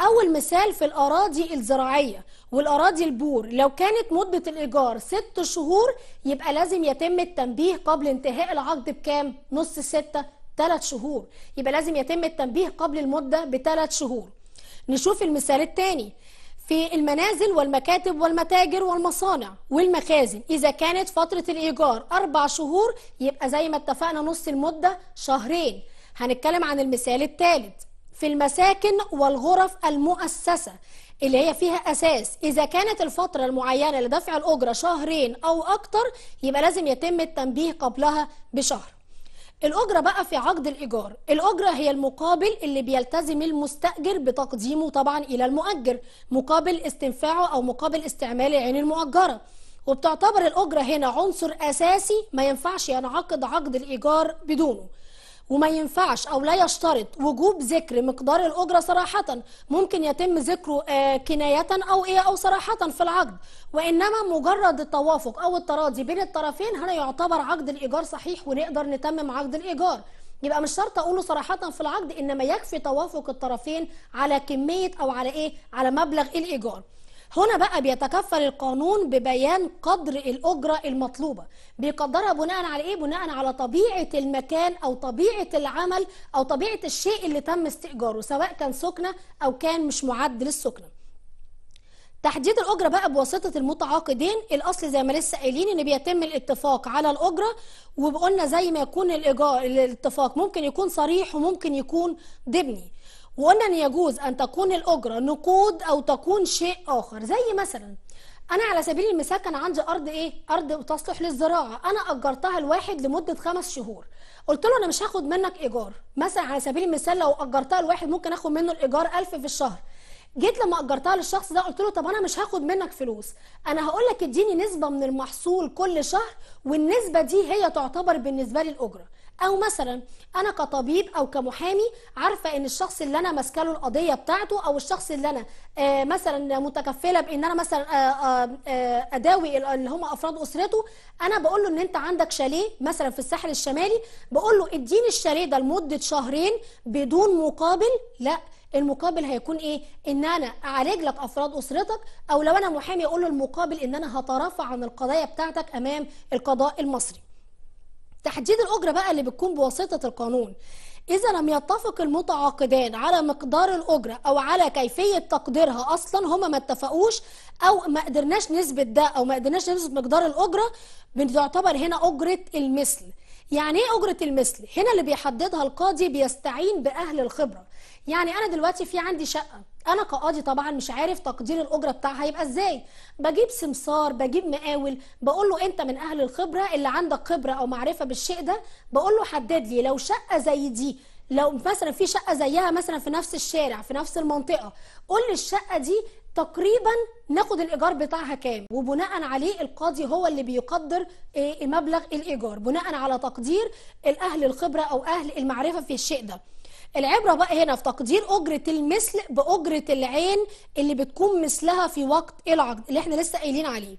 أول مثال في الأراضي الزراعية والأراضي البور لو كانت مدة الإيجار ست شهور يبقى لازم يتم التنبيه قبل انتهاء العقد بكام؟ نص ستة ثلاث شهور يبقى لازم يتم التنبيه قبل المدة بثلاث شهور نشوف المثال الثاني في المنازل والمكاتب والمتاجر والمصانع والمخازن إذا كانت فترة الإيجار أربع شهور يبقى زي ما اتفقنا نص المدة شهرين هنتكلم عن المثال الثالث في المساكن والغرف المؤسسة اللي هي فيها أساس إذا كانت الفترة المعينة لدفع الأجرة شهرين أو أكتر يبقى لازم يتم التنبيه قبلها بشهر الأجرة بقى في عقد الإيجار الأجرة هي المقابل اللي بيلتزم المستأجر بتقديمه طبعا إلى المؤجر مقابل استنفاعه أو مقابل استعمال العين المؤجرة وبتعتبر الأجرة هنا عنصر أساسي ما ينفعش ينعقد عقد الإيجار بدونه وما ينفعش او لا يشترط وجوب ذكر مقدار الاجره صراحه ممكن يتم ذكره آه، كنايه او ايه او صراحه في العقد وانما مجرد التوافق او التراضي بين الطرفين هنا يعتبر عقد الايجار صحيح ونقدر نتمم عقد الايجار يبقى مش شرط اقوله صراحه في العقد انما يكفي توافق الطرفين على كميه او على ايه على مبلغ الايجار هنا بقى بيتكفل القانون ببيان قدر الأجرة المطلوبة بيقدرها بناء على إيه؟ بناء على طبيعة المكان أو طبيعة العمل أو طبيعة الشيء اللي تم استئجاره سواء كان سكنة أو كان مش معد للسكنة تحديد الاجره بقى بواسطه المتعاقدين الاصل زي ما لسه قايلين ان بيتم الاتفاق على الاجره وقلنا زي ما يكون الايجار الاتفاق ممكن يكون صريح وممكن يكون ضمني وقلنا ان يجوز ان تكون الاجره نقود او تكون شيء اخر زي مثلا انا على سبيل المثال كان عندي ارض ايه ارض تصلح للزراعه انا اجرتها لواحد لمده خمس شهور قلت له انا مش هاخد منك ايجار مثلا على سبيل المثال لو اجرتها لواحد ممكن اخد منه الايجار 1000 في الشهر جيت لما اجرتها للشخص ده قلت له طب انا مش هاخد منك فلوس انا هقول لك اديني نسبه من المحصول كل شهر والنسبه دي هي تعتبر بالنسبه لي الاجره او مثلا انا كطبيب او كمحامي عارفه ان الشخص اللي انا ماسكه له القضيه بتاعته او الشخص اللي انا آه مثلا متكفله بان انا مثلا آه آه, آه، اداوي اللي هم افراد اسرته انا بقول له ان انت عندك شاليه مثلا في الساحل الشمالي بقول له اديني الشاليه ده لمده شهرين بدون مقابل لا المقابل هيكون ايه ان انا اعالج لك افراد اسرتك او لو انا محامي اقول له المقابل ان انا هترافع عن القضايا بتاعتك امام القضاء المصري تحديد الأجرة بقى اللي بتكون بواسطة القانون إذا لم يتفق المتعاقدان على مقدار الأجرة أو على كيفية تقديرها أصلا هما ما اتفقوش أو ما قدرناش نثبت ده أو ما قدرناش نثبت مقدار الأجرة بتعتبر هنا أجرة المثل يعني إيه أجرة المثل؟ هنا اللي بيحددها القاضي بيستعين بأهل الخبرة يعني انا دلوقتي في عندي شقه انا كقاضي طبعا مش عارف تقدير الاجره بتاعها هيبقى ازاي بجيب سمسار بجيب مقاول بقول له انت من اهل الخبره اللي عندك خبره او معرفه بالشيء ده بقول له حدد لي لو شقه زي دي لو مثلا في شقه زيها مثلا في نفس الشارع في نفس المنطقه قول لي الشقه دي تقريبا ناخد الايجار بتاعها كام وبناء عليه القاضي هو اللي بيقدر آه، مبلغ الايجار بناء على تقدير الاهل الخبره او اهل المعرفه في الشيء ده العبرة بقى هنا في تقدير أجرة المثل بأجرة العين اللي بتكون مثلها في وقت إيه العقد اللي احنا لسه قايلين عليه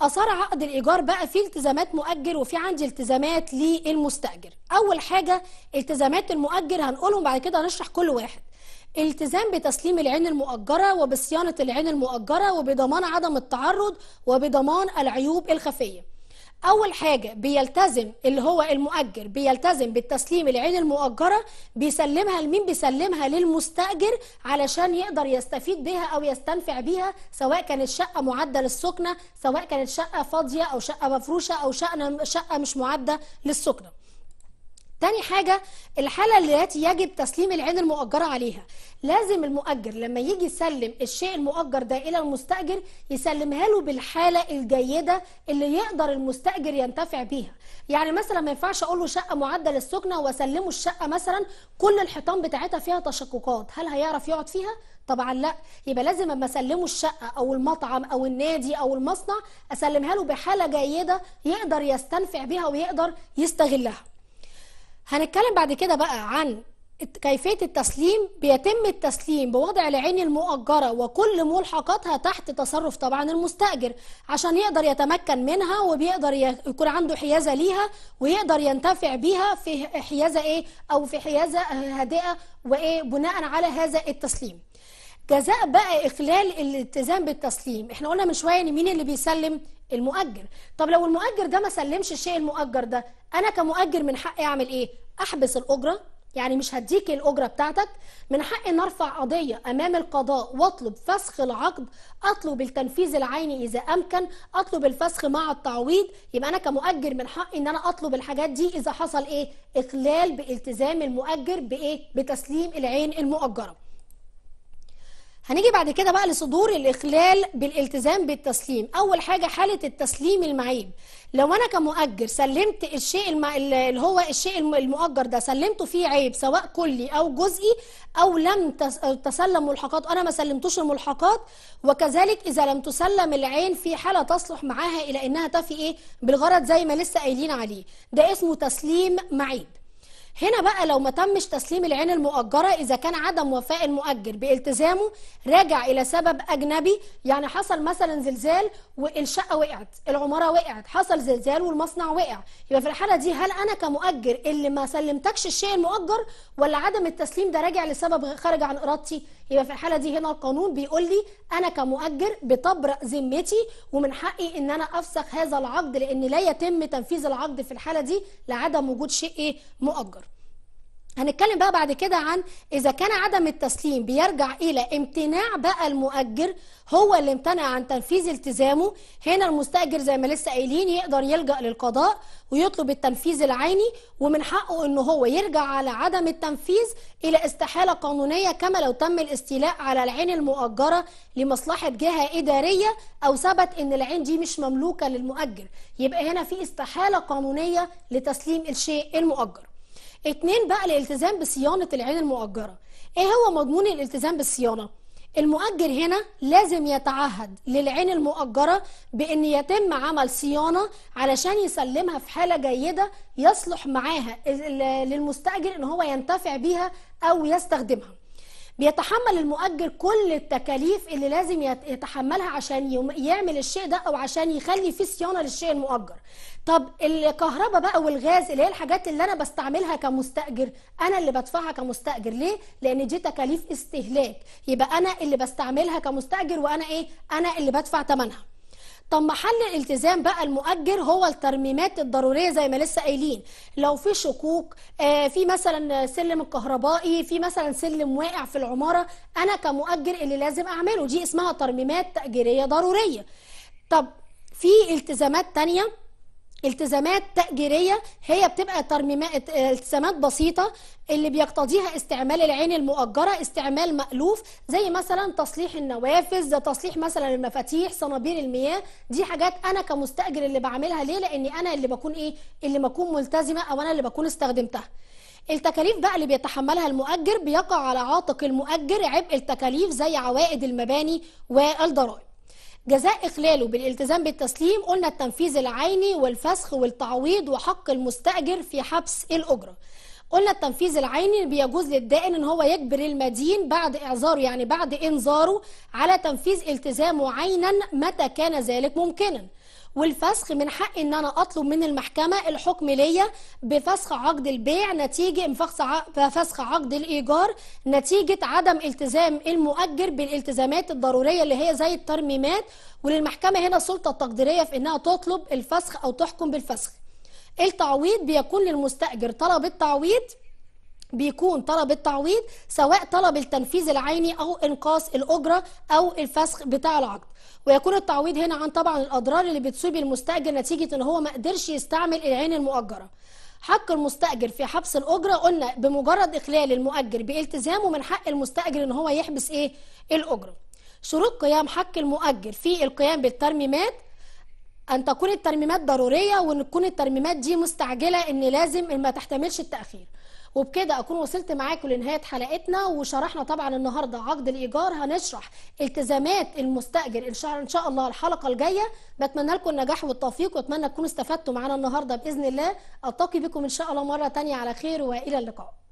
أثار عقد الإيجار بقى فيه التزامات مؤجر وفي عندي التزامات للمستأجر أول حاجة التزامات المؤجر هنقولهم بعد كده هنشرح كل واحد التزام بتسليم العين المؤجرة وبصيانة العين المؤجرة وبضمان عدم التعرض وبضمان العيوب الخفية اول حاجه بيلتزم اللي هو المؤجر بيلتزم بالتسليم العين المؤجره بيسلمها لمين بيسلمها للمستاجر علشان يقدر يستفيد بها او يستنفع بيها سواء كانت شقه معده للسكنه سواء كانت شقه فاضيه او شقه مفروشه او شقه شقه مش معده للسكنه تاني حاجة الحالة التي يجب تسليم العين المؤجرة عليها لازم المؤجر لما يجي يسلم الشيء المؤجر ده إلى المستأجر يسلمها له بالحالة الجيدة اللي يقدر المستأجر ينتفع بيها يعني مثلا ما ينفعش أقول له شقة معدل السكنة وأسلمه الشقة مثلا كل الحيطان بتاعتها فيها تشققات هل هيعرف يقعد فيها؟ طبعا لا يبقى لازم اما اسلمه الشقه او المطعم او النادي او المصنع اسلمها له بحاله جيده يقدر يستنفع بها ويقدر يستغلها هنتكلم بعد كده بقى عن كيفية التسليم بيتم التسليم بوضع العين المؤجرة وكل ملحقاتها تحت تصرف طبعا المستأجر عشان يقدر يتمكن منها وبيقدر يكون عنده حيازة ليها ويقدر ينتفع بيها في حيازة ايه او في حيازة هادئة وايه بناء على هذا التسليم جزاء بقى إخلال الالتزام بالتسليم احنا قلنا من شوية إن مين اللي بيسلم المؤجر طب لو المؤجر ده ما سلمش الشيء المؤجر ده أنا كمؤجر من حقي أعمل إيه أحبس الأجرة يعني مش هديك الأجرة بتاعتك من حقي أن أرفع قضية أمام القضاء وأطلب فسخ العقد أطلب التنفيذ العيني إذا أمكن أطلب الفسخ مع التعويض يبقى أنا كمؤجر من حقي أن أنا أطلب الحاجات دي إذا حصل إيه إخلال بالتزام المؤجر بإيه بتسليم العين المؤجرة هنيجي بعد كده بقى لصدور الإخلال بالالتزام بالتسليم أول حاجة حالة التسليم المعيب لو أنا كمؤجر سلمت الشيء الم... اللي هو الشيء المؤجر ده سلمته فيه عيب سواء كلي أو جزئي أو لم تسلم ملحقات أنا ما سلمتوش الملحقات وكذلك إذا لم تسلم العين في حالة تصلح معاها إلى أنها تفي إيه بالغرض زي ما لسه قايلين عليه ده اسمه تسليم معيب هنا بقى لو ما تمش تسليم العين المؤجرة إذا كان عدم وفاء المؤجر بالتزامه راجع إلى سبب أجنبي يعني حصل مثلا زلزال والشقة وقعت العمارة وقعت حصل زلزال والمصنع وقع يبقى في الحالة دي هل أنا كمؤجر اللي ما سلمتكش الشيء المؤجر ولا عدم التسليم ده راجع لسبب خارج عن إرادتي يبقى في الحالة دي هنا القانون بيقول لي أنا كمؤجر بتبرأ ذمتي ومن حقي إن أنا أفسخ هذا العقد لأن لا يتم تنفيذ العقد في الحالة دي لعدم وجود شيء إيه، مؤجر هنتكلم بقى بعد كده عن اذا كان عدم التسليم بيرجع الى امتناع بقى المؤجر هو اللي امتنع عن تنفيذ التزامه هنا المستاجر زي ما لسه قايلين يقدر يلجا للقضاء ويطلب التنفيذ العيني ومن حقه ان هو يرجع على عدم التنفيذ الى استحاله قانونيه كما لو تم الاستيلاء على العين المؤجره لمصلحه جهه اداريه او ثبت ان العين دي مش مملوكه للمؤجر يبقى هنا في استحاله قانونيه لتسليم الشيء المؤجر اتنين بقى الالتزام بصيانة العين المؤجرة ايه هو مضمون الالتزام بالصيانة؟ المؤجر هنا لازم يتعهد للعين المؤجرة بأن يتم عمل صيانة علشان يسلمها في حالة جيدة يصلح معاها للمستأجر أن هو ينتفع بيها أو يستخدمها بيتحمل المؤجر كل التكاليف اللي لازم يتحملها عشان يعمل الشيء ده او عشان يخلي فيه صيانه للشيء المؤجر طب الكهرباء بقى والغاز اللي هي الحاجات اللي انا بستعملها كمستاجر انا اللي بدفعها كمستاجر ليه لان دي تكاليف استهلاك يبقى انا اللي بستعملها كمستاجر وانا ايه انا اللي بدفع ثمنها طب محل الالتزام بقى المؤجر هو الترميمات الضروريه زي ما لسه قايلين لو في شكوك آه في مثلا سلم الكهربائي في مثلا سلم واقع في العماره انا كمؤجر اللي لازم اعمله دي اسمها ترميمات تاجيريه ضروريه طب في التزامات تانية التزامات تأجيرية هي بتبقى ترميمات التزامات بسيطة اللي بيقتضيها استعمال العين المؤجرة استعمال مألوف زي مثلا تصليح النوافذ تصليح مثلا المفاتيح صنابير المياه دي حاجات أنا كمستأجر اللي بعملها ليه لأني أنا اللي بكون إيه اللي بكون ملتزمة أو أنا اللي بكون استخدمتها التكاليف بقى اللي بيتحملها المؤجر بيقع على عاتق المؤجر عبء التكاليف زي عوائد المباني والضرائب جزاء إخلاله بالالتزام بالتسليم قلنا التنفيذ العيني والفسخ والتعويض وحق المستأجر في حبس الأجرة قلنا التنفيذ العيني بيجوز للدائن ان هو يجبر المدين بعد اعذاره يعني بعد انذاره على تنفيذ التزامه عينا متى كان ذلك ممكنا والفسخ من حق ان انا اطلب من المحكمه الحكم ليا بفسخ عقد البيع نتيجه فسخ عقد الايجار نتيجه عدم التزام المؤجر بالالتزامات الضروريه اللي هي زي الترميمات وللمحكمه هنا السلطه التقديريه في انها تطلب الفسخ او تحكم بالفسخ التعويض بيكون للمستاجر طلب التعويض بيكون طلب التعويض سواء طلب التنفيذ العيني او انقاص الاجره او الفسخ بتاع العقد ويكون التعويض هنا عن طبعا الاضرار اللي بتصيب المستاجر نتيجه ان هو ما قدرش يستعمل العين المؤجره حق المستأجر في حبس الأجرة قلنا بمجرد إخلال المؤجر بالتزامه من حق المستأجر إن هو يحبس إيه؟ الأجرة. شروط قيام حق المؤجر في القيام بالترميمات أن تكون الترميمات ضرورية وإن تكون الترميمات دي مستعجلة إن لازم ما تحتملش التأخير. وبكده اكون وصلت معاكم لنهايه حلقتنا وشرحنا طبعا النهارده عقد الايجار هنشرح التزامات المستاجر ان شاء الله الحلقه الجايه بتمنى لكم النجاح والتوفيق واتمنى تكونوا استفدتوا معانا النهارده باذن الله التقي بكم ان شاء الله مره ثانيه على خير والى اللقاء